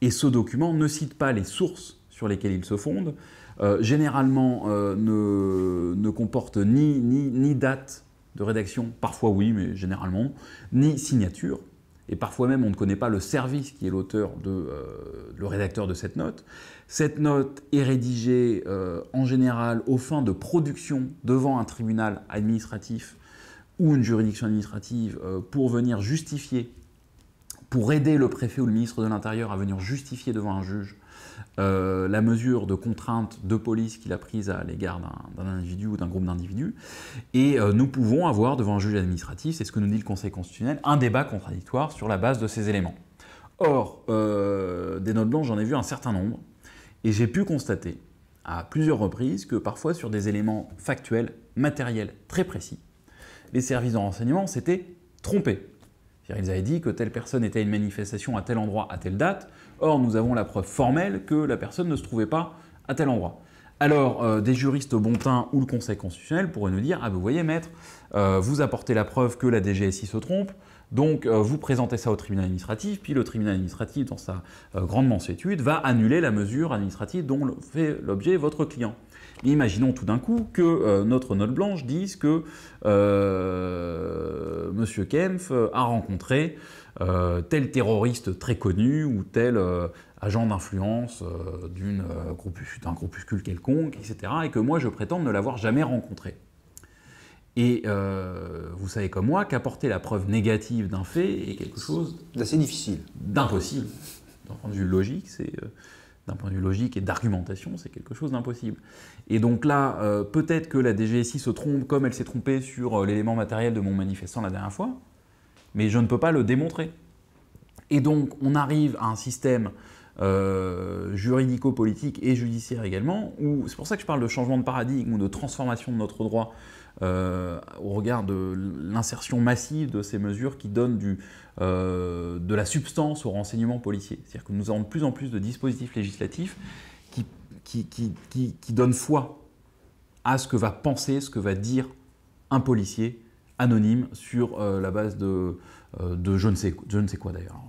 et ce document ne cite pas les sources sur lesquelles il se fonde, euh, généralement euh, ne, ne, comporte ni, date de rédaction, parfois oui, mais généralement, ni signature, et parfois même on ne connaît pas le service qui est l'auteur, de, euh, le rédacteur de cette note. Cette note est rédigée en général aux fins de production devant un tribunal administratif ou une juridiction administrative euh, pour venir justifier, pour aider le préfet ou le ministre de l'Intérieur à venir justifier devant un juge euh, la mesure de contrainte de police qu'il a prise à l'égard d'un individu ou d'un groupe d'individus. Et euh, nous pouvons avoir devant un juge administratif, c'est ce que nous dit le Conseil constitutionnel, un débat contradictoire sur la base de ces éléments. Or, des notes blanches, j'en ai vu un certain nombre, et j'ai pu constater à plusieurs reprises que parfois sur des éléments factuels, matériels, très précis, les services de renseignement s'étaient trompés. Ils avaient dit que telle personne était à une manifestation à tel endroit, à telle date. Or, nous avons la preuve formelle que la personne ne se trouvait pas à tel endroit. Alors, euh, des juristes bon teint ou le Conseil constitutionnel pourraient nous dire Ah, vous voyez, maître, euh, vous apportez la preuve que la DGSI se trompe, donc euh, vous présentez ça au tribunal administratif, puis le tribunal administratif, dans sa grande mansuétude, va annuler la mesure administrative dont fait l'objet votre client. Imaginons tout d'un coup que euh, notre note blanche dise que euh, Monsieur M. Kempf euh, a rencontré tel terroriste très connu ou tel agent d'influence d'un groupuscule quelconque, etc. et que moi je prétends ne l'avoir jamais rencontré. Et vous savez comme moi qu'apporter la preuve négative d'un fait est quelque chose d'assez difficile, d'impossible. D'un point de vue logique, c'est d'un point de vue logique et d'argumentation, c'est quelque chose d'impossible. Et donc là, euh, peut-être que la DGSI se trompe comme elle s'est trompée sur euh, l'élément matériel de mon manifestant la dernière fois, mais je ne peux pas le démontrer. Et donc on arrive à un système euh, juridico-politique et judiciaire également, où c'est pour ça que je parle de changement de paradigme ou de transformation de notre droit euh, au regard de l'insertion massive de ces mesures qui donnent euh, de la substance au renseignement policier. C'est-à-dire que nous avons de plus en plus de dispositifs législatifs qui, donnent foi à ce que va penser, ce que va dire un policier anonyme sur euh, la base de, je, ne sais, quoi d'ailleurs.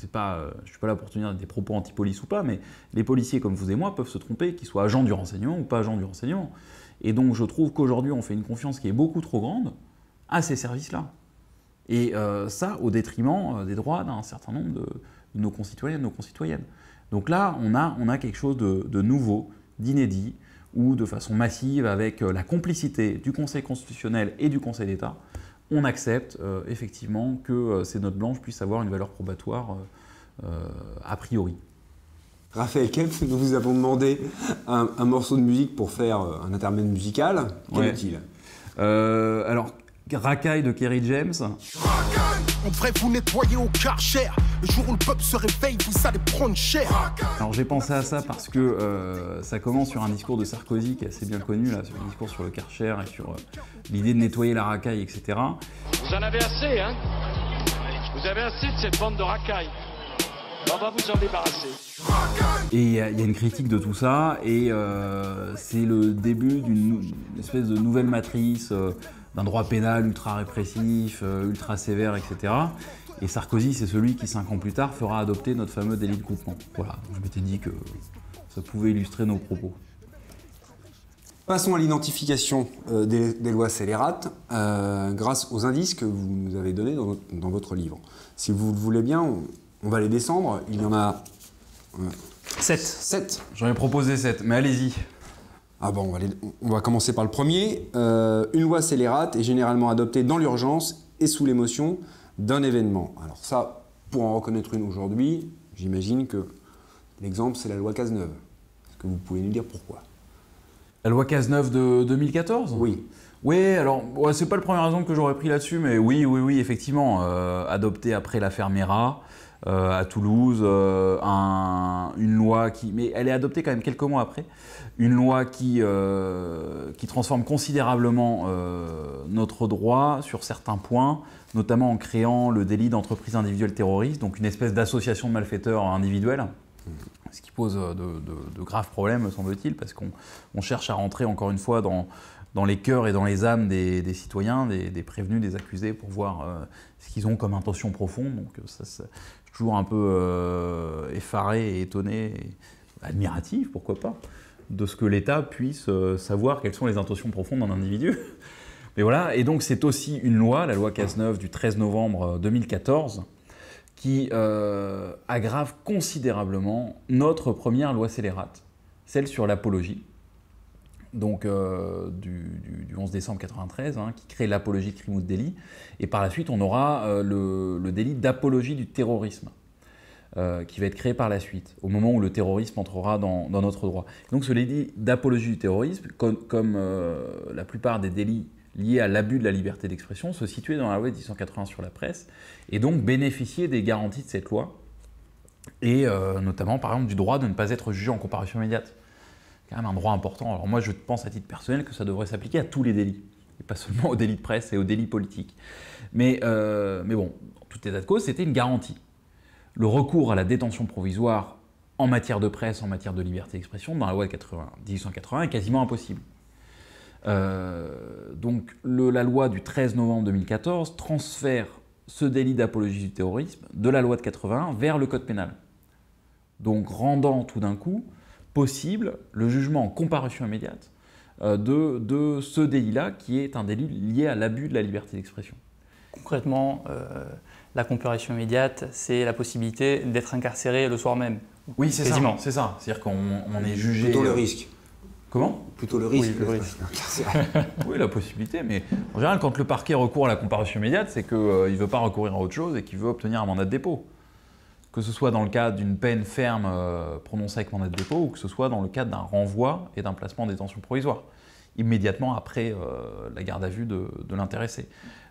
Je pas, suis pas là pour tenir des propos anti-police ou pas, mais les policiers comme vous et moi peuvent se tromper, qu'ils soient agents du renseignement ou pas agents du renseignement. Et donc je trouve qu'aujourd'hui, on fait une confiance qui est beaucoup trop grande à ces services-là. Et euh, ça, au détriment euh, des droits d'un certain nombre de, nos concitoyens, de nos concitoyennes. Donc là, on a, quelque chose de, nouveau, d'inédit, où de façon massive, avec euh, la complicité du Conseil constitutionnel et du Conseil d'État, on accepte effectivement que ces notes blanches puissent avoir une valeur probatoire a priori. Raphaël Kempf, nous vous avons demandé un, morceau de musique pour faire euh, un intermède musical. Quel est-il euh, Alors, Racaille de Kerry James. En vrai, vous nettoyer au karcher. Le jour où le peuple se réveille, vous allez prendre cher. Alors j'ai pensé à ça parce que euh, ça commence sur un discours de Sarkozy qui est assez bien connu, là, sur le discours sur le karcher et sur l'idée de nettoyer la racaille, etc. Vous en avez assez, hein Vous avez assez de cette bande de racailles. On va vous en débarrasser. Et il y, a une critique de tout ça, et euh, c'est le début d'une espèce de nouvelle matrice, euh, d'un droit pénal ultra répressif, euh, ultra sévère, etc. Et Sarkozy, c'est celui qui, cinq ans plus tard, fera adopter notre fameux délit de coupement. Voilà, je m'étais dit que ça pouvait illustrer nos propos. Passons à l'identification des, lois scélérates grâce aux indices que vous nous avez donnés dans, votre livre. Si vous le voulez bien, on va les descendre. Il y en a. 7. Euh, 7. J'en ai proposé 7, mais allez-y. Ah bon, on va, commencer par le premier. Euh, une loi scélérate est généralement adoptée dans l'urgence et sous l'émotion d'un événement. Alors ça, pour en reconnaître une aujourd'hui, j'imagine que l'exemple, c'est la loi Cazeneuve. Est-ce que vous pouvez nous dire pourquoi La loi Cazeneuve de 2014 Oui. Oui, alors, c'est pas la première raison que j'aurais pris là-dessus, mais oui, oui, oui, effectivement, euh, adoptée après l'affaire Mera, euh, à Toulouse, euh, un, une loi qui, mais elle est adoptée quand même quelques mois après, une loi qui, euh, qui transforme considérablement notre droit sur certains points, notamment en créant le délit d'entreprise individuelle terroriste, donc une espèce d'association de malfaiteurs individuels. ce qui pose de, graves problèmes, semble-t-il, parce qu'on cherche à rentrer encore une fois dans, dans, les cœurs et dans les âmes des, citoyens, des, prévenus, des accusés, pour voir ce qu'ils ont comme intention profonde. Donc ça, toujours un peu euh, effaré étonné, admiratif, pourquoi pas, de ce que l'État puisse euh, savoir quelles sont les intentions profondes d'un individu. Mais voilà, et donc c'est aussi une loi, la loi 9 du 13 novembre 2014, euh, qui aggrave considérablement notre première loi scélérate, celle sur l'apologie, donc euh, du, 11 décembre 93, hein, qui crée l'apologie de crime ou de délit. Et par la suite, on aura euh, le, délit d'apologie du terrorisme, euh, qui va être créé par la suite, au moment où le terrorisme entrera dans, notre droit. Donc ce délit d'apologie du terrorisme, comme, la plupart des délits liés à l'abus de la liberté d'expression, se situait dans la loi 1080 sur la presse, et donc bénéficier des garanties de cette loi, et notamment par exemple du droit de ne pas être jugé en comparution immédiate un droit important. Alors moi, je pense à titre personnel que ça devrait s'appliquer à tous les délits, et pas seulement aux délits de presse et aux délits politiques. Euh, mais, bon, en tout état de cause, c'était une garantie. Le recours à la détention provisoire en matière de presse, en matière de liberté d'expression, dans la loi de 80, 1880, est quasiment impossible. Euh, donc la loi du 13 novembre 2014 transfère ce délit d'apologie du terrorisme de la loi de 80 vers le code pénal. Donc rendant tout d'un coup possible le jugement en comparution immédiate euh, de, de ce délit-là, qui est un délit lié à l'abus de la liberté d'expression. Concrètement, euh, la comparution immédiate, c'est la possibilité d'être incarcéré le soir même. Oui, c'est ça. C'est à dire qu'on est jugé. Plutôt le euh, risque. Comment Plutôt le risque. Oui, le risque. oui, la possibilité, mais en général, quand le parquet recourt à la comparution immédiate, c'est qu'il ne veut pas recourir à autre chose et qu'il veut obtenir un mandat de dépôt que ce soit dans le cadre d'une peine ferme euh, prononcée avec mandat de dépôt ou que ce soit dans le cadre d'un renvoi et d'un placement en détention provisoire, immédiatement après euh, la garde à vue de, l'intéressé.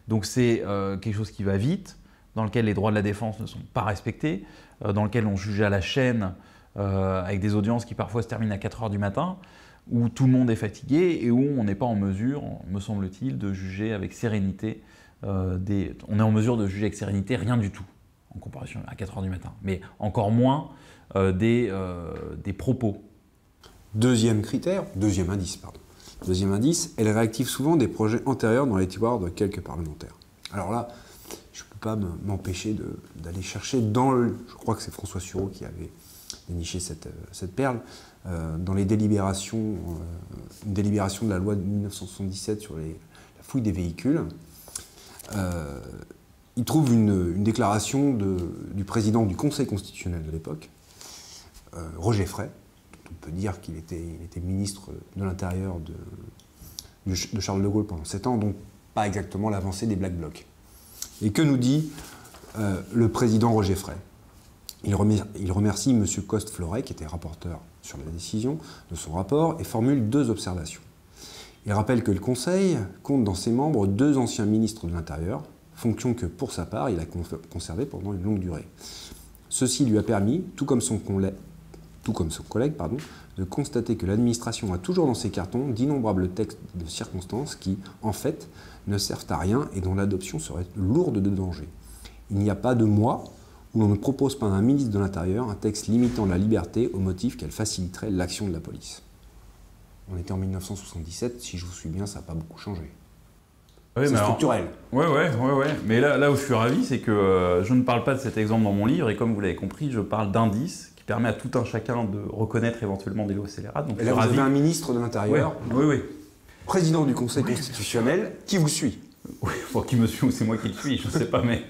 Donc c'est euh, quelque chose qui va vite, dans lequel les droits de la défense ne sont pas respectés, dans lequel on juge à la chaîne avec des audiences qui parfois se terminent à 4 heures du matin, où tout le monde est fatigué et où on n'est pas en mesure, me semble-t-il, de juger avec sérénité. des... On est en mesure de juger avec sérénité rien du tout en comparaison à 4 heures du matin, mais encore moins euh, des, euh, des propos. Deuxième critère, deuxième indice, pardon. Deuxième indice, elle réactive souvent des projets antérieurs dans les tiroirs de quelques parlementaires. Alors là, je ne peux pas m'empêcher d'aller chercher dans le. Je crois que c'est François Sureau qui avait déniché cette, euh, perle. dans les délibérations, une délibération de la loi de 1977 sur les, la fouille des véhicules, il trouve une, déclaration du président du Conseil constitutionnel de l'époque, euh, Roger Frey, on peut dire qu'il était, ministre de l'Intérieur de, Charles de Gaulle pendant sept ans, donc pas exactement l'avancée des Black Blocs. Et que nous dit euh, le président Roger Frey il, il remercie M. Coste-Floret, qui était rapporteur sur la décision, de son rapport et formule deux observations. Il rappelle que le Conseil compte dans ses membres deux anciens ministres de l'Intérieur, fonction que pour sa part il a conservé pendant une longue durée. Ceci lui a permis, tout comme son, collègue, de constater que l'administration a toujours dans ses cartons d'innombrables textes de circonstances qui, en fait, ne servent à rien et dont l'adoption serait lourde de danger. Il n'y a pas de mois où l'on ne propose pas à un ministre de l'Intérieur un texte limitant la liberté au motif qu'elle faciliterait l'action de la police. On était en 1977, si je vous suis bien, ça n'a pas beaucoup changé. Oui, c'est structurel. Oui, ouais, Mais là, où je suis ravi, c'est que euh, je ne parle pas de cet exemple dans mon livre, et comme vous l'avez compris, je parle d'indices qui permet à tout un chacun de reconnaître éventuellement des lois scélérates. Donc, là, vous un ministre de l'Intérieur, oui, oui. président du Conseil constitutionnel, qui vous suit. Oui, qui me suit ou c'est moi qui le suis, je ne sais pas, mais.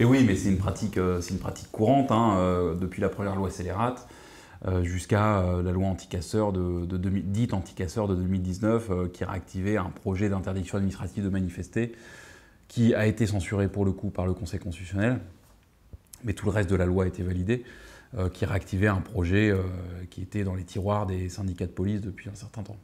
Et oui, mais c'est une pratique, euh, c'est une pratique courante hein, euh, depuis la première loi scélérate. Euh, jusqu'à euh, la loi anticasseur de, de, de, dite anticasseur de 2019 qui réactivait un projet d'interdiction administrative de manifester qui a été censuré pour le coup par le Conseil constitutionnel, mais tout le reste de la loi a été validé, euh, qui réactivait un projet qui était dans les tiroirs des syndicats de police depuis un certain temps.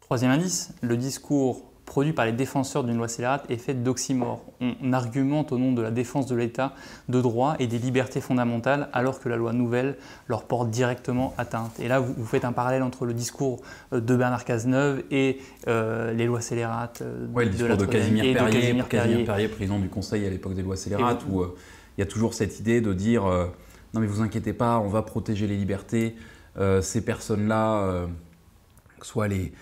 Troisième indice, le discours produit par les défenseurs d'une loi scélérate est fait d'oxymore. On argumente au nom de la défense de l'État de droit et des libertés fondamentales alors que la loi nouvelle leur porte directement atteinte. Et là, vous, faites un parallèle entre le discours euh, de Bernard Cazeneuve et euh, les lois scélérates euh, Oui, le de, de Casimir Perrier, président du Conseil à l'époque des lois scélérates, où il y a toujours cette idée de dire non mais vous inquiétez pas, on va protéger les libertés, ces personnes-là, que soient les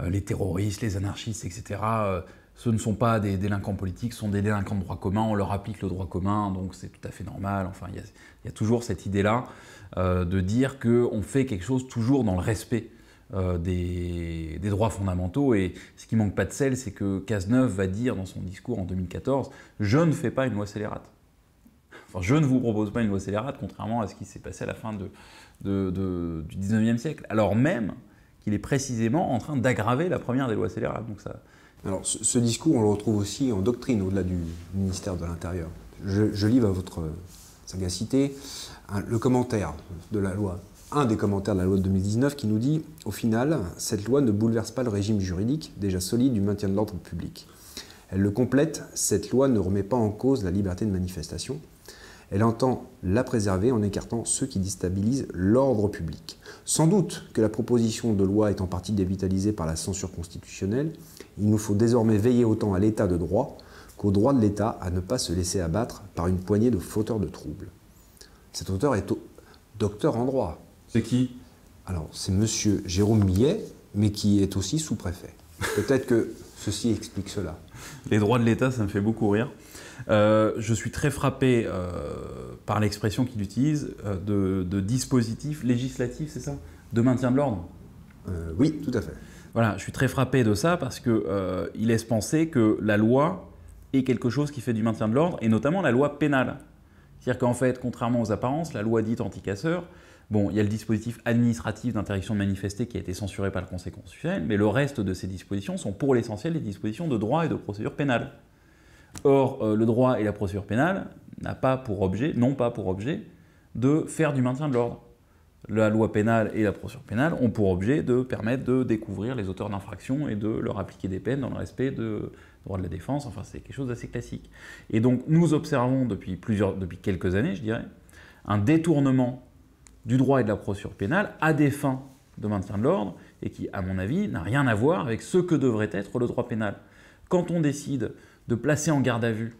euh, les terroristes, les anarchistes, etc. Euh, ce ne sont pas des délinquants politiques, ce sont des délinquants de droit commun, on leur applique le droit commun, donc c'est tout à fait normal. Enfin, il y, a toujours cette idée-là euh, de dire qu'on fait quelque chose toujours dans le respect. des, droits fondamentaux. Et ce qui manque pas de sel, c'est que Cazeneuve va dire dans son discours en 2014 Je ne fais pas une loi scélérate. Enfin, je ne vous propose pas une loi scélérate, contrairement à ce qui s'est passé à la fin de, du 19e siècle. Alors même il est précisément en train d'aggraver la première des lois scélérales. Donc ça... Alors ce, discours, on le retrouve aussi en doctrine au-delà du ministère de l'Intérieur. Je, livre à votre sagacité le commentaire de la loi, un des commentaires de la loi de 2019 qui nous dit, au final, cette loi ne bouleverse pas le régime juridique déjà solide du maintien de l'ordre public. Elle le complète, cette loi ne remet pas en cause la liberté de manifestation, elle entend la préserver en écartant ceux qui déstabilisent l'ordre public. Sans doute que la proposition de loi est en partie dévitalisée par la censure constitutionnelle, il nous faut désormais veiller autant à l'état de droit qu'au droit de l'État à ne pas se laisser abattre par une poignée de fauteurs de troubles. Cet auteur est docteur en droit. C'est qui Alors, c'est monsieur Jérôme Millet, mais qui est aussi sous-préfet. Peut-être que ceci explique cela. Les droits de l'État, ça me fait beaucoup rire. Euh, je suis très frappé euh, par l'expression qu'il utilise euh, de, dispositif législatif, c'est ça De maintien de l'ordre Oui, tout à fait. Voilà, je suis très frappé de ça parce qu'il il laisse penser que la loi est quelque chose qui fait du maintien de l'ordre, et notamment la loi pénale. C'est-à-dire qu'en fait, contrairement aux apparences, la loi dite anticasseur, Bon, il y a le dispositif administratif d'interdiction de manifester qui a été censuré par le Conseil constitutionnel, mais le reste de ces dispositions sont pour l'essentiel des dispositions de droit et de procédure pénale. Or, euh, le droit et la procédure pénale n'ont pas pour objet, non pas pour objet, de faire du maintien de l'ordre. La loi pénale et la procédure pénale ont pour objet de permettre de découvrir les auteurs d'infractions et de leur appliquer des peines dans le respect de droit de la défense. Enfin, c'est quelque chose d'assez classique. Et donc, nous observons depuis, plusieurs, depuis quelques années, je dirais, un détournement du droit et de la procédure pénale à des fins de maintien de l'ordre et qui, à mon avis, n'a rien à voir avec ce que devrait être le droit pénal. Quand on décide de placer en garde à vue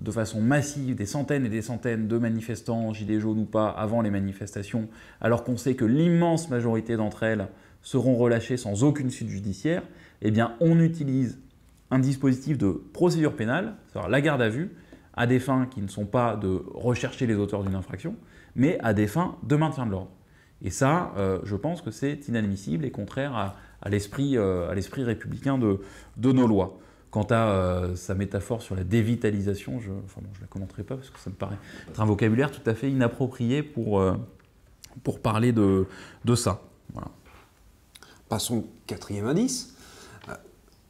de façon massive des centaines et des centaines de manifestants, gilets jaunes ou pas, avant les manifestations, alors qu'on sait que l'immense majorité d'entre elles seront relâchées sans aucune suite judiciaire, eh bien on utilise un dispositif de procédure pénale, c'est-à-dire la garde à vue, à des fins qui ne sont pas de rechercher les auteurs d'une infraction, mais à des fins de maintien de l'ordre. Et ça, euh, je pense que c'est inadmissible et contraire à, euh, l'esprit républicain de nos lois. Quant à euh, sa métaphore sur la dévitalisation, je ne la commenterai pas parce que ça me paraît être un vocabulaire tout à fait inapproprié pour, euh, pour parler de, ça. Passons au quatrième indice. Euh,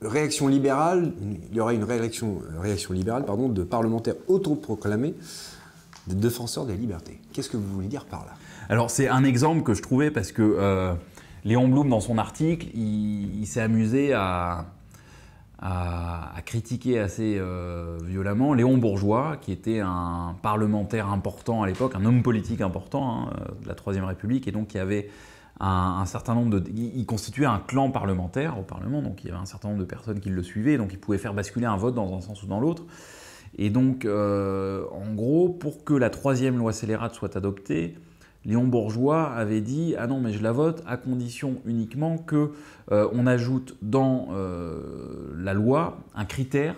réaction libérale, il y aura une réaction, réaction libérale pardon, de parlementaires autoproclamés défenseurs des libertés. Qu'est-ce que vous voulez dire par là Alors c'est un exemple que je trouvais parce que Léon Blum, dans son article, il s'est amusé à, à critiquer assez euh, violemment Léon Bourgeois, qui était un parlementaire important à l'époque, un homme politique important hein, euh, de la Troisième République, et donc qui avait un, certain nombre de... Il constituait un clan parlementaire au Parlement, donc il y avait un certain nombre de personnes qui le suivaient, donc il pouvait faire basculer un vote dans un sens ou dans l'autre. Et donc, euh, en gros, pour que la troisième loi scélérate soit adoptée, Léon Bourgeois avait dit ah non mais je la vote à condition uniquement que euh, on ajoute dans euh, la loi un critère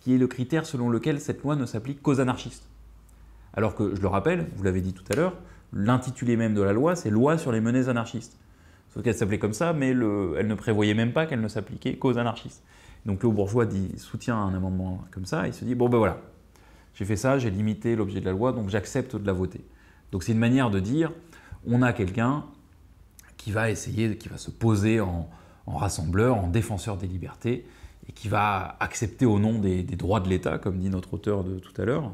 qui est le critère selon lequel cette loi ne s'applique qu'aux anarchistes. Alors que je le rappelle, vous l'avez dit tout à l'heure, l'intitulé même de la loi c'est loi sur les menées anarchistes. Sauf qu'elle s'appelait comme ça mais elle ne prévoyait même pas qu'elle ne s'appliquait qu'aux anarchistes. Donc Léon Bourgeois dit soutient un amendement comme ça, il se dit bon ben voilà, j'ai fait ça, j'ai limité l'objet de la loi donc j'accepte de la voter. Donc c'est une manière de dire, on a quelqu'un qui va essayer, qui va se poser en, rassembleur, en défenseur des libertés, et qui va accepter au nom des, droits de l'État, comme dit notre auteur de tout à l'heure,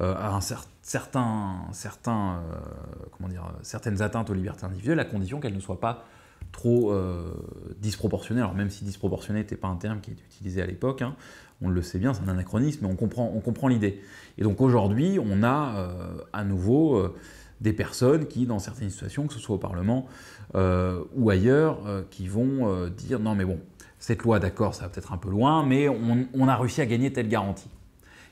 euh, euh, comment dire, certaines atteintes aux libertés individuelles, à condition qu'elles ne soient pas trop euh, disproportionnées. Alors même si disproportionné n'était pas un terme qui était utilisé à l'époque, hein, on le sait bien, c'est un anachronisme, mais on comprend, on comprend l'idée. Et donc aujourd'hui, on a euh, à nouveau euh, des personnes qui, dans certaines situations, que ce soit au Parlement euh, ou ailleurs, qui vont dire non mais bon, cette loi, d'accord, ça va peut-être un peu loin, mais on, a réussi à gagner telle garantie.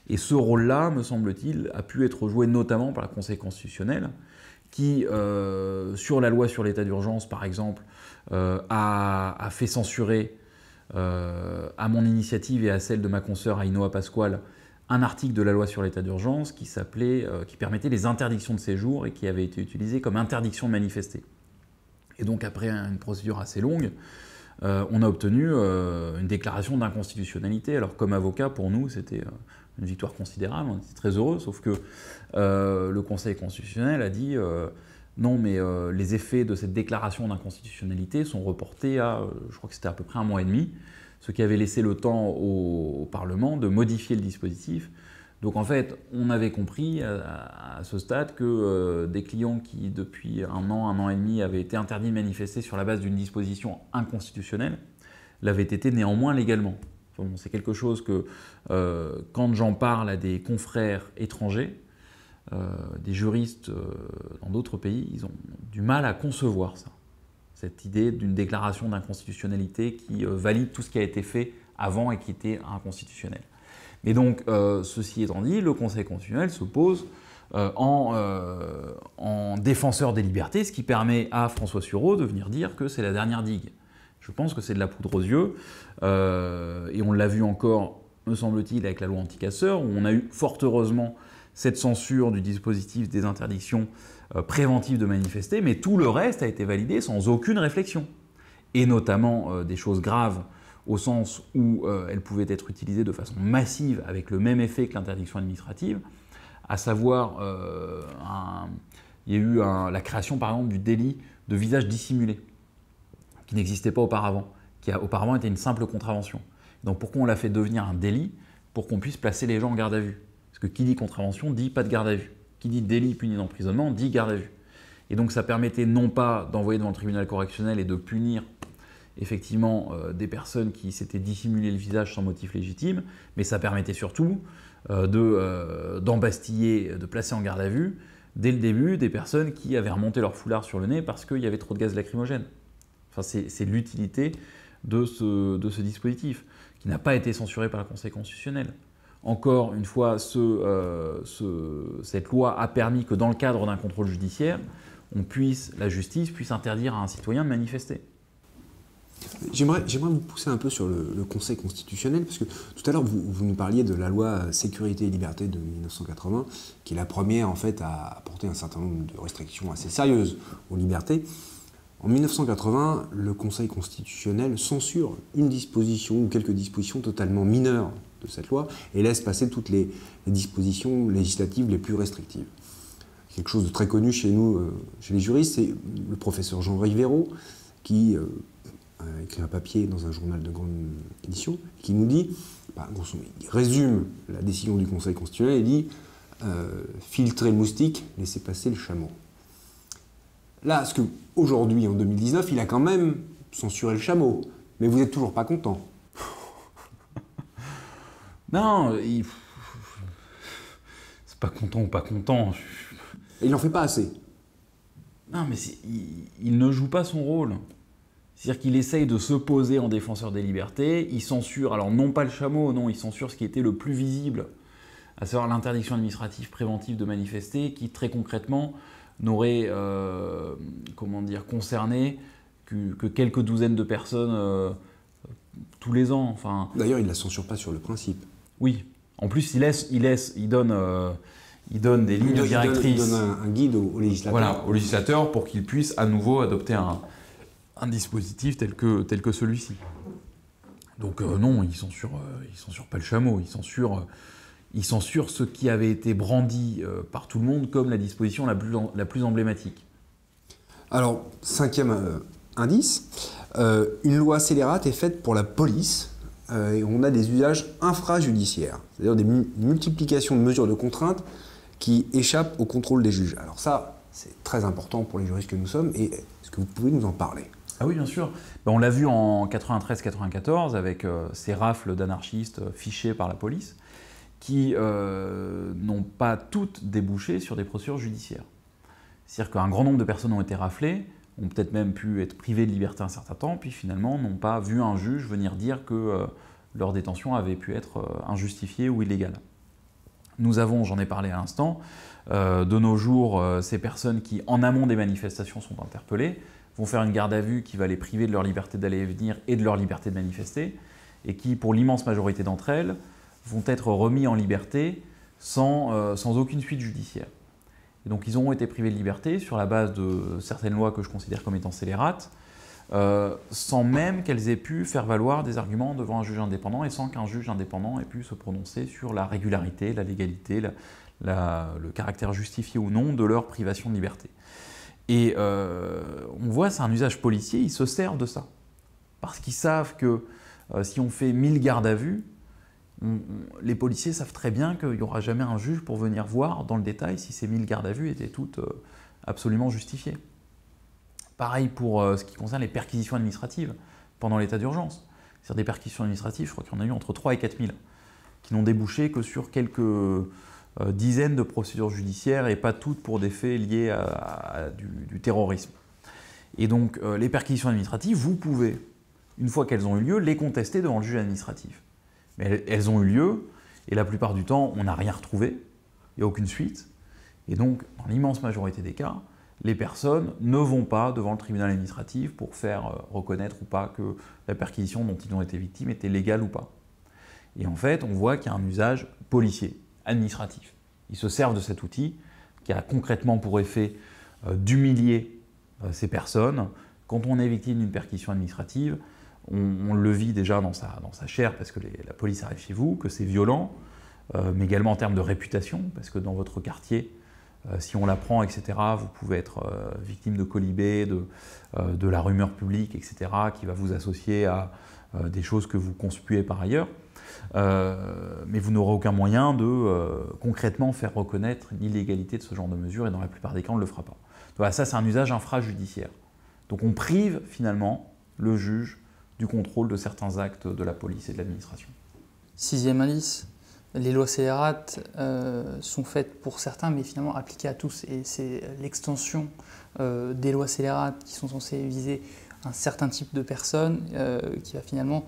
Et ce rôle-là, me semble-t-il, a pu être joué notamment par la Conseil constitutionnel, qui, sur la loi sur l'état d'urgence, par exemple, a, fait censurer à mon initiative et à celle de ma consoeur Ainoa Pasquale, un article de la loi sur l'état d'urgence qui euh, qui permettait les interdictions de séjour et qui avait été utilisé comme interdiction de manifester. Et donc après une procédure assez longue, euh, on a obtenu euh, une déclaration d'inconstitutionnalité. Alors comme avocat, pour nous, c'était une victoire considérable, on était très heureux, sauf que le Conseil constitutionnel a dit non, mais les effets de cette déclaration d'inconstitutionnalité sont reportés à, je crois que c'était à peu près un mois et demi ce qui avait laissé le temps au, Parlement de modifier le dispositif. Donc en fait, on avait compris euh, à, ce stade que euh, des clients qui, depuis un an, un an et demi, avaient été interdits de manifester sur la base d'une disposition inconstitutionnelle, l'avaient été néanmoins légalement. C'est quelque chose que, euh, quand j'en parle à des confrères étrangers, des juristes dans d'autres pays, ils ont du mal à concevoir ça cette idée d'une déclaration d'inconstitutionnalité qui euh, valide tout ce qui a été fait avant et qui était inconstitutionnel. Mais donc, euh, ceci étant dit, le Conseil constitutionnel s'oppose euh, en, défenseur des libertés, ce qui permet à François Sureau de venir dire que c'est la dernière digue. Je pense que c'est de la poudre aux yeux, et on l'a vu encore, me semble-t-il, avec la loi anticasseur, où on a eu fort heureusement cette censure du dispositif des interdictions euh, préventive de manifester, mais tout le reste a été validé sans aucune réflexion, et notamment euh, des choses graves au sens où euh, elles pouvaient être utilisées de façon massive avec le même effet que l'interdiction administrative, à savoir il y a eu la création par exemple du délit de visage dissimulé, qui n'existait pas auparavant, qui a, auparavant était une simple contravention. Donc pourquoi on l'a fait devenir un délit Pour qu'on puisse placer les gens en garde à vue. Parce que qui dit contravention dit pas de garde à vue qui dit délit puni d'emprisonnement dit garde à vue. Et donc ça permettait non pas d'envoyer devant le tribunal correctionnel et de punir effectivement euh, des personnes qui s'étaient dissimulé le visage sans motif légitime, mais ça permettait surtout euh, de, euh, d'embastiller, de placer en garde à vue dès le début des personnes qui avaient remonté leur foulard sur le nez parce qu'il y avait trop de gaz lacrymogène. Enfin, c'est, l'utilité de ce, de ce dispositif qui n'a pas été censuré par le Conseil constitutionnel. Encore une fois, ce, euh, ce, cette loi a permis que dans le cadre d'un contrôle judiciaire, on puisse, la justice puisse interdire à un citoyen de manifester. J'aimerais, vous pousser un peu sur le, Conseil constitutionnel, parce que tout à l'heure, vous, nous parliez de la loi Sécurité et Liberté de 1980, qui est la première, en fait, à apporter un certain nombre de restrictions assez sérieuses aux libertés. En 1980, le Conseil constitutionnel censure une disposition ou quelques dispositions totalement mineures cette loi et laisse passer toutes les, dispositions législatives les plus restrictives. Quelque chose de très connu chez nous, euh, chez les juristes, c'est le professeur Jean Rivero qui euh, a écrit un papier dans un journal de grande édition qui nous dit, bah, il résume la décision du Conseil constitutionnel et dit filtrez euh, filtrer le moustique, laisser passer le chameau. Là, ce que aujourd'hui, en 2019, il a quand même censuré le chameau, mais vous n'êtes toujours pas content. Non, il... c'est pas content ou pas content. il n'en fait pas assez. Non, mais il, ne joue pas son rôle. C'est-à-dire qu'il essaye de se poser en défenseur des libertés, il censure, alors non pas le chameau, non, il censure ce qui était le plus visible, à savoir l'interdiction administrative préventive de manifester, qui très concrètement n'aurait, euh, comment dire, concerné que, quelques douzaines de personnes euh, tous les ans. Enfin, D'ailleurs, il ne la censure pas sur le principe. Oui. En plus, il laisse, il laisse, il donne, euh, il donne des lignes directrices. Il donne un, guide aux législateurs. — Voilà, Aux législateurs pour qu'ils puissent à nouveau adopter un, dispositif tel que, tel que celui-ci. Donc euh, non, ils censurent, euh, censurent pas le chameau, ils censurent, ils censurent ce qui avait été brandi par tout le monde comme la disposition la plus, la plus emblématique. Alors, cinquième indice, une loi scélérate est faite pour la police, euh, on a des usages infrajudiciaires, c'est-à-dire des multiplications de mesures de contraintes qui échappent au contrôle des juges. Alors ça, c'est très important pour les juristes que nous sommes, et est-ce que vous pouvez nous en parler ah oui, bien sûr. Ben, on l'a vu en 93-94 avec euh, ces rafles d'anarchistes euh, fichés par la police qui n'ont pas toutes débouché sur des procédures judiciaires. C'est-à-dire qu'un grand nombre de personnes ont été raflées, ont peut-être même pu être privés de liberté un certain temps, puis finalement n'ont pas vu un juge venir dire que euh, leur détention avait pu être euh, injustifiée ou illégale. Nous avons, j'en ai parlé à l'instant, euh, de nos jours ces personnes qui, en amont des manifestations, sont interpellées, vont faire une garde à vue qui va les priver de leur liberté d'aller et venir et de leur liberté de manifester, et qui, pour l'immense majorité d'entre elles, vont être remis en liberté sans, sans aucune suite judiciaire donc ils ont été privés de liberté sur la base de certaines lois que je considère comme étant scélérates, euh, sans même qu'elles aient pu faire valoir des arguments devant un juge indépendant et sans qu'un juge indépendant ait pu se prononcer sur la régularité, la légalité, le caractère justifié ou non de leur privation de liberté. Et euh, on voit, c'est un usage policier, ils se servent de ça. Parce qu'ils savent que euh, si on fait 1000 gardes à vue, les policiers savent très bien qu'il n'y aura jamais un juge pour venir voir dans le détail si ces 1000 gardes à vue étaient toutes euh, absolument justifiées. Pareil pour euh, ce qui concerne les perquisitions administratives pendant l'état d'urgence. C'est-à-dire des perquisitions administratives, je crois qu'il y en a eu entre 3 et 4 000, qui n'ont débouché que sur quelques euh, dizaines de procédures judiciaires et pas toutes pour des faits liés à, du, du, terrorisme. Et donc les perquisitions administratives, vous pouvez, une fois qu'elles ont eu lieu, les contester devant le juge administratif. Mais elles, ont eu lieu, et la plupart du temps, on n'a rien retrouvé, il n'y a aucune suite. Et donc, dans l'immense majorité des cas, les personnes ne vont pas devant le tribunal administratif pour faire euh, reconnaître ou pas que la perquisition dont ils ont été victimes était légale ou pas. Et en fait, on voit qu'il y a un usage policier, administratif. Ils se servent de cet outil qui a concrètement pour effet euh, d'humilier euh, ces personnes. Quand on est victime d'une perquisition administrative, on, le vit déjà dans sa, chair parce que la police arrive chez vous, que c'est violent, euh, mais également en termes de réputation, parce que dans votre quartier, euh, si on l'apprend, etc., vous pouvez être euh, victime de colibés, de, la rumeur publique, etc., qui va vous associer à des choses que vous conspuez par ailleurs. mais vous n'aurez aucun moyen de concrètement faire reconnaître l'illégalité de ce genre de mesure, et dans la plupart des cas, on ne le fera pas. voilà, ça, c'est un usage infrajudiciaire. Donc on prive finalement le juge du contrôle de certains actes de la police et de l'administration. Sixième indice, les lois scélérates euh, sont faites pour certains, mais finalement appliquées à tous. Et c'est l'extension euh, des lois scélérates qui sont censées viser un certain type de personnes euh, qui va finalement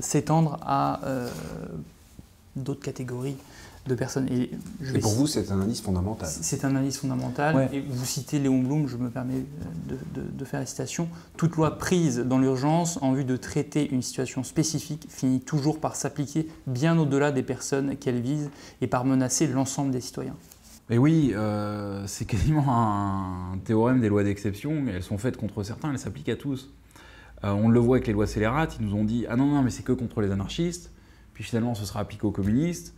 s'étendre à d'autres catégories de personnes. Et, pour vous, c'est un indice fondamental. C'est un indice fondamental. Et vous citez Léon Blum, je me permets de, faire la citation. Toute loi prise dans l'urgence en vue de traiter une situation spécifique finit toujours par s'appliquer bien au-delà des personnes qu'elle vise et par menacer l'ensemble des citoyens. Et oui, euh, c'est quasiment un, théorème des lois d'exception, elles sont faites contre certains, elles s'appliquent à tous. Euh, on le voit avec les lois scélérates, ils nous ont dit Ah non, non, mais c'est que contre les anarchistes, puis finalement ce sera appliqué aux communistes,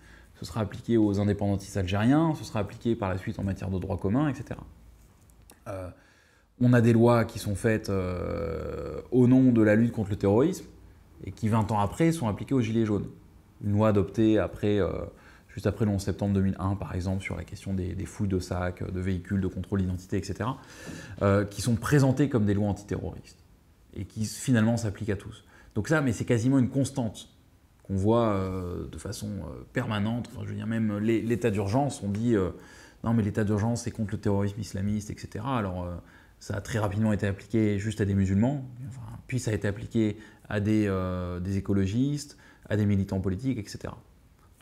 ce sera appliqué aux indépendantistes algériens, ce sera appliqué par la suite en matière de droit commun, etc. Euh, on a des lois qui sont faites euh, au nom de la lutte contre le terrorisme et qui 20 ans après sont appliquées aux Gilets jaunes. Une loi adoptée après, euh, juste après le 11 septembre 2001, par exemple, sur la question des, des fouilles de sacs, de véhicules, de contrôle d'identité, etc., qui sont présentées comme des lois antiterroristes et qui finalement s'appliquent à tous. Donc ça, mais c'est quasiment une constante on voit euh, de façon euh, permanente. Enfin, je veux dire, même euh, l'état d'urgence, on dit non, mais l'état d'urgence, c'est contre le terrorisme islamiste, etc. Alors, ça a très rapidement été appliqué juste à des musulmans, puis ça a été appliqué à des, écologistes, à des militants politiques, etc.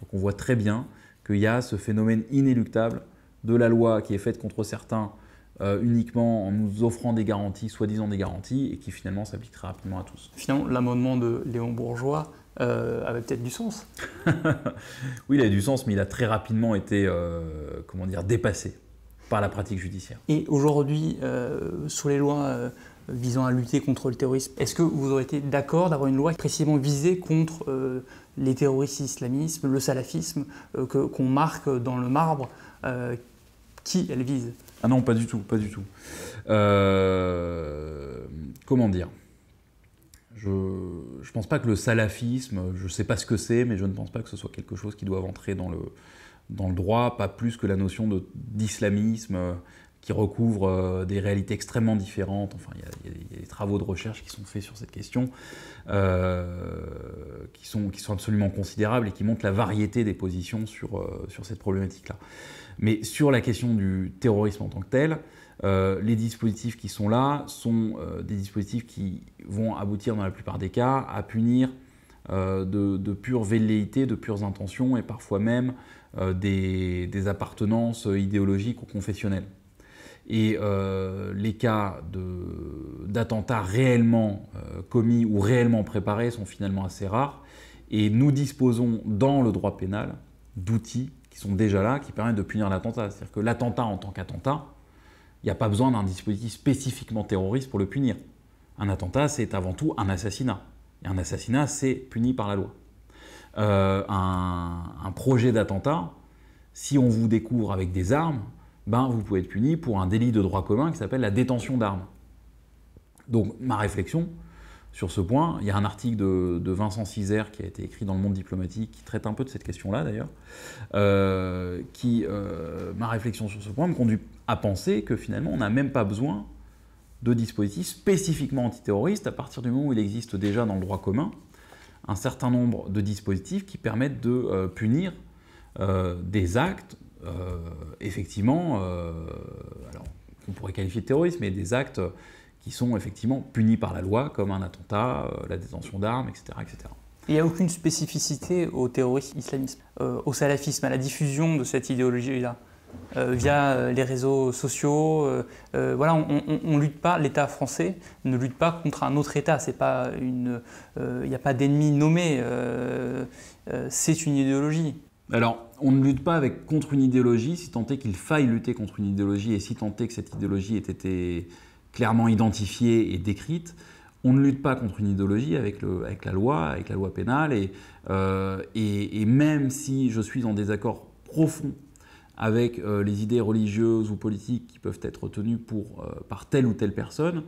Donc, on voit très bien qu'il y a ce phénomène inéluctable de la loi qui est faite contre certains uniquement en nous offrant des garanties, soi-disant des garanties, et qui finalement s'applique très rapidement à tous. Finalement, l'amendement de Léon Bourgeois euh, avait peut-être du sens. oui, il a du sens, mais il a très rapidement été euh, comment dire, dépassé par la pratique judiciaire. Et aujourd'hui, euh, sous les lois visant à lutter contre le terrorisme, est-ce que vous auriez été d'accord d'avoir une loi précisément visée contre les terroristes islamistes, le salafisme, qu'on marque dans le marbre Qui elle vise Ah non, pas du tout, pas du tout. comment dire je ne pense pas que le salafisme, je ne sais pas ce que c'est, mais je ne pense pas que ce soit quelque chose qui doit entrer dans le, droit, pas plus que la notion d'islamisme euh, qui recouvre euh, des réalités extrêmement différentes. Enfin, il y, a des travaux de recherche qui sont faits sur cette question, euh, qui, sont, absolument considérables et qui montrent la variété des positions sur cette problématique-là. Mais sur la question du terrorisme en tant que tel, euh, les dispositifs qui sont là sont euh, des dispositifs qui vont aboutir dans la plupart des cas à punir euh, de, de, pures velléités, de pures intentions et parfois même des, des, appartenances idéologiques ou confessionnelles. Et les cas d'attentats réellement commis ou réellement préparés sont finalement assez rares. Et nous disposons dans le droit pénal d'outils qui sont déjà là, qui permettent de punir l'attentat. C'est-à-dire que l'attentat en tant qu'attentat, il n'y a pas besoin d'un dispositif spécifiquement terroriste pour le punir. Un attentat, c'est avant tout un assassinat. Et un assassinat, c'est puni par la loi. Euh, un, projet d'attentat, si on vous découvre avec des armes, ben vous pouvez être puni pour un délit de droit commun qui s'appelle la détention d'armes. Donc ma réflexion sur ce point, il y a un article de, Vincent Cizer qui a été écrit dans le Monde diplomatique qui traite un peu de cette question-là d'ailleurs, euh, qui euh, ma réflexion sur ce point me conduit à penser que finalement, on n'a même pas besoin de dispositifs spécifiquement antiterroristes à partir du moment où il existe déjà dans le droit commun un certain nombre de dispositifs qui permettent de euh, punir euh, des actes, euh, effectivement, alors, pourrait qualifier de terrorisme, mais des actes qui sont effectivement punis par la loi, comme un attentat, la détention d'armes, etc. etc. Il n'y a aucune spécificité au terrorisme islamiste, au salafisme, à la diffusion de cette idéologie-là. Euh, via euh, les réseaux sociaux. Euh, voilà, on, ne lutte pas, l'État français ne lutte pas contre un autre État. C'est pas une, il n'y a pas d'ennemi nommé. c'est une idéologie. Alors, on ne lutte pas avec contre une idéologie, si tant est qu'il faille lutter contre une idéologie et si tant est que cette idéologie ait été clairement identifiée et décrite. On ne lutte pas contre une idéologie avec, le, avec la loi, avec la loi pénale, et, et même si je suis en désaccord profond avec euh, les idées religieuses ou politiques qui peuvent être tenues pour, euh, par telle ou telle personne,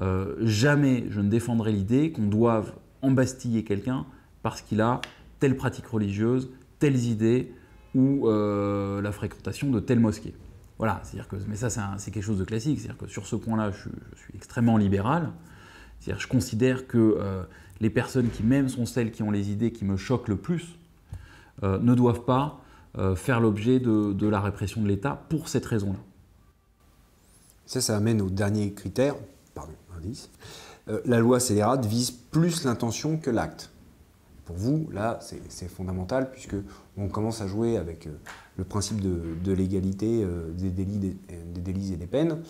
euh, jamais je ne défendrai l'idée qu'on doive embastiller quelqu'un parce qu'il a telle pratique religieuse, telles idées ou la fréquentation de telle mosquée. Voilà, c'est-à-dire que, mais ça c'est quelque chose de classique, c'est-à-dire que sur ce point-là je, suis extrêmement libéral, c'est-à-dire je considère que les personnes qui même sont celles qui ont les idées qui me choquent le plus ne doivent pas euh, faire l'objet de, la répression de l'État pour cette raison-là. Ça, ça amène au dernier critère, pardon, indice. Euh, la loi scélérate vise plus l'intention que l'acte. Pour vous, là, c'est fondamental puisque on commence à jouer avec euh, le principe de, l'égalité des, délits, des, et des peines.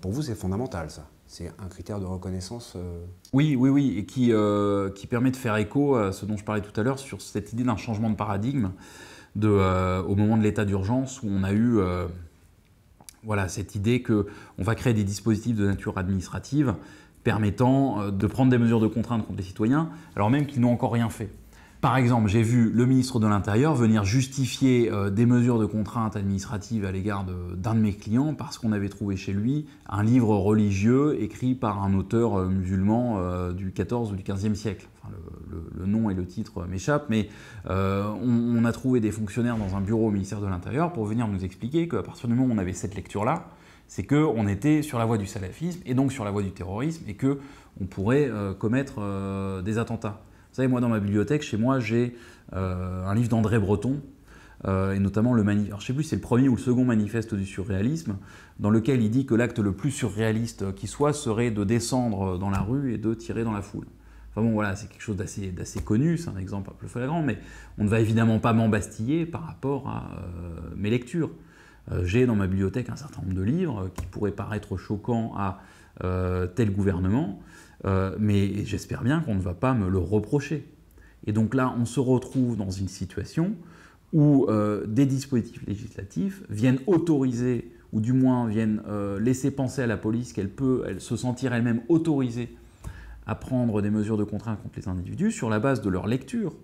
pour vous, c'est fondamental, ça. C'est un critère de reconnaissance. Oui, oui, oui, et qui, qui permet de faire écho à ce dont je parlais tout à l'heure sur cette idée d'un changement de paradigme. Euh, au moment de l'état d'urgence où on a eu euh, voilà, cette idée qu'on va créer des dispositifs de nature administrative permettant euh, de prendre des mesures de contrainte contre les citoyens, alors même qu'ils n'ont encore rien fait. Par exemple, j'ai vu le ministre de l'Intérieur venir justifier euh, des mesures de contrainte administrative à l'égard d'un de, mes clients parce qu'on avait trouvé chez lui un livre religieux écrit par un auteur euh, musulman euh, du 14 ou du 15e siècle. le, nom et le titre m'échappent, mais on, on, a trouvé des fonctionnaires dans un bureau au ministère de l'Intérieur pour venir nous expliquer qu'à partir du moment où on avait cette lecture-là, c'est qu'on était sur la voie du salafisme et donc sur la voie du terrorisme et qu'on pourrait commettre des attentats. Vous savez, moi, dans ma bibliothèque, chez moi, j'ai euh, un livre d'André Breton, euh, et notamment le manifeste, je sais plus c'est le premier ou le second manifeste du surréalisme, dans lequel il dit que l'acte le plus surréaliste euh, qui soit serait de descendre dans la rue et de tirer dans la foule. Enfin bon, voilà, c'est quelque chose d'assez connu, c'est un exemple un peu flagrant, mais on ne va évidemment pas m'embastiller par rapport à mes lectures. J'ai dans ma bibliothèque un certain nombre de livres qui pourraient paraître choquants à tel gouvernement, euh, mais j'espère bien qu'on ne va pas me le reprocher. Et donc là, on se retrouve dans une situation où euh, des dispositifs législatifs viennent autoriser, ou du moins viennent euh, laisser penser à la police qu'elle peut elle, se sentir elle-même autorisée à prendre des mesures de contrainte contre les individus sur la base de leur lecture,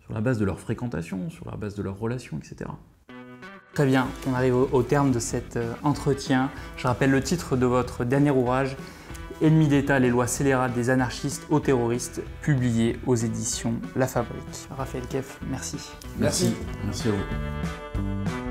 sur la base de leur fréquentation, sur la base de leurs relations, etc. Très bien, on arrive au terme de cet entretien. Je rappelle le titre de votre dernier ouvrage, Ennemis d'État, les lois scélérates des anarchistes aux terroristes, publié aux éditions La Fabrique. Raphaël Keff, merci. Merci. Merci à vous.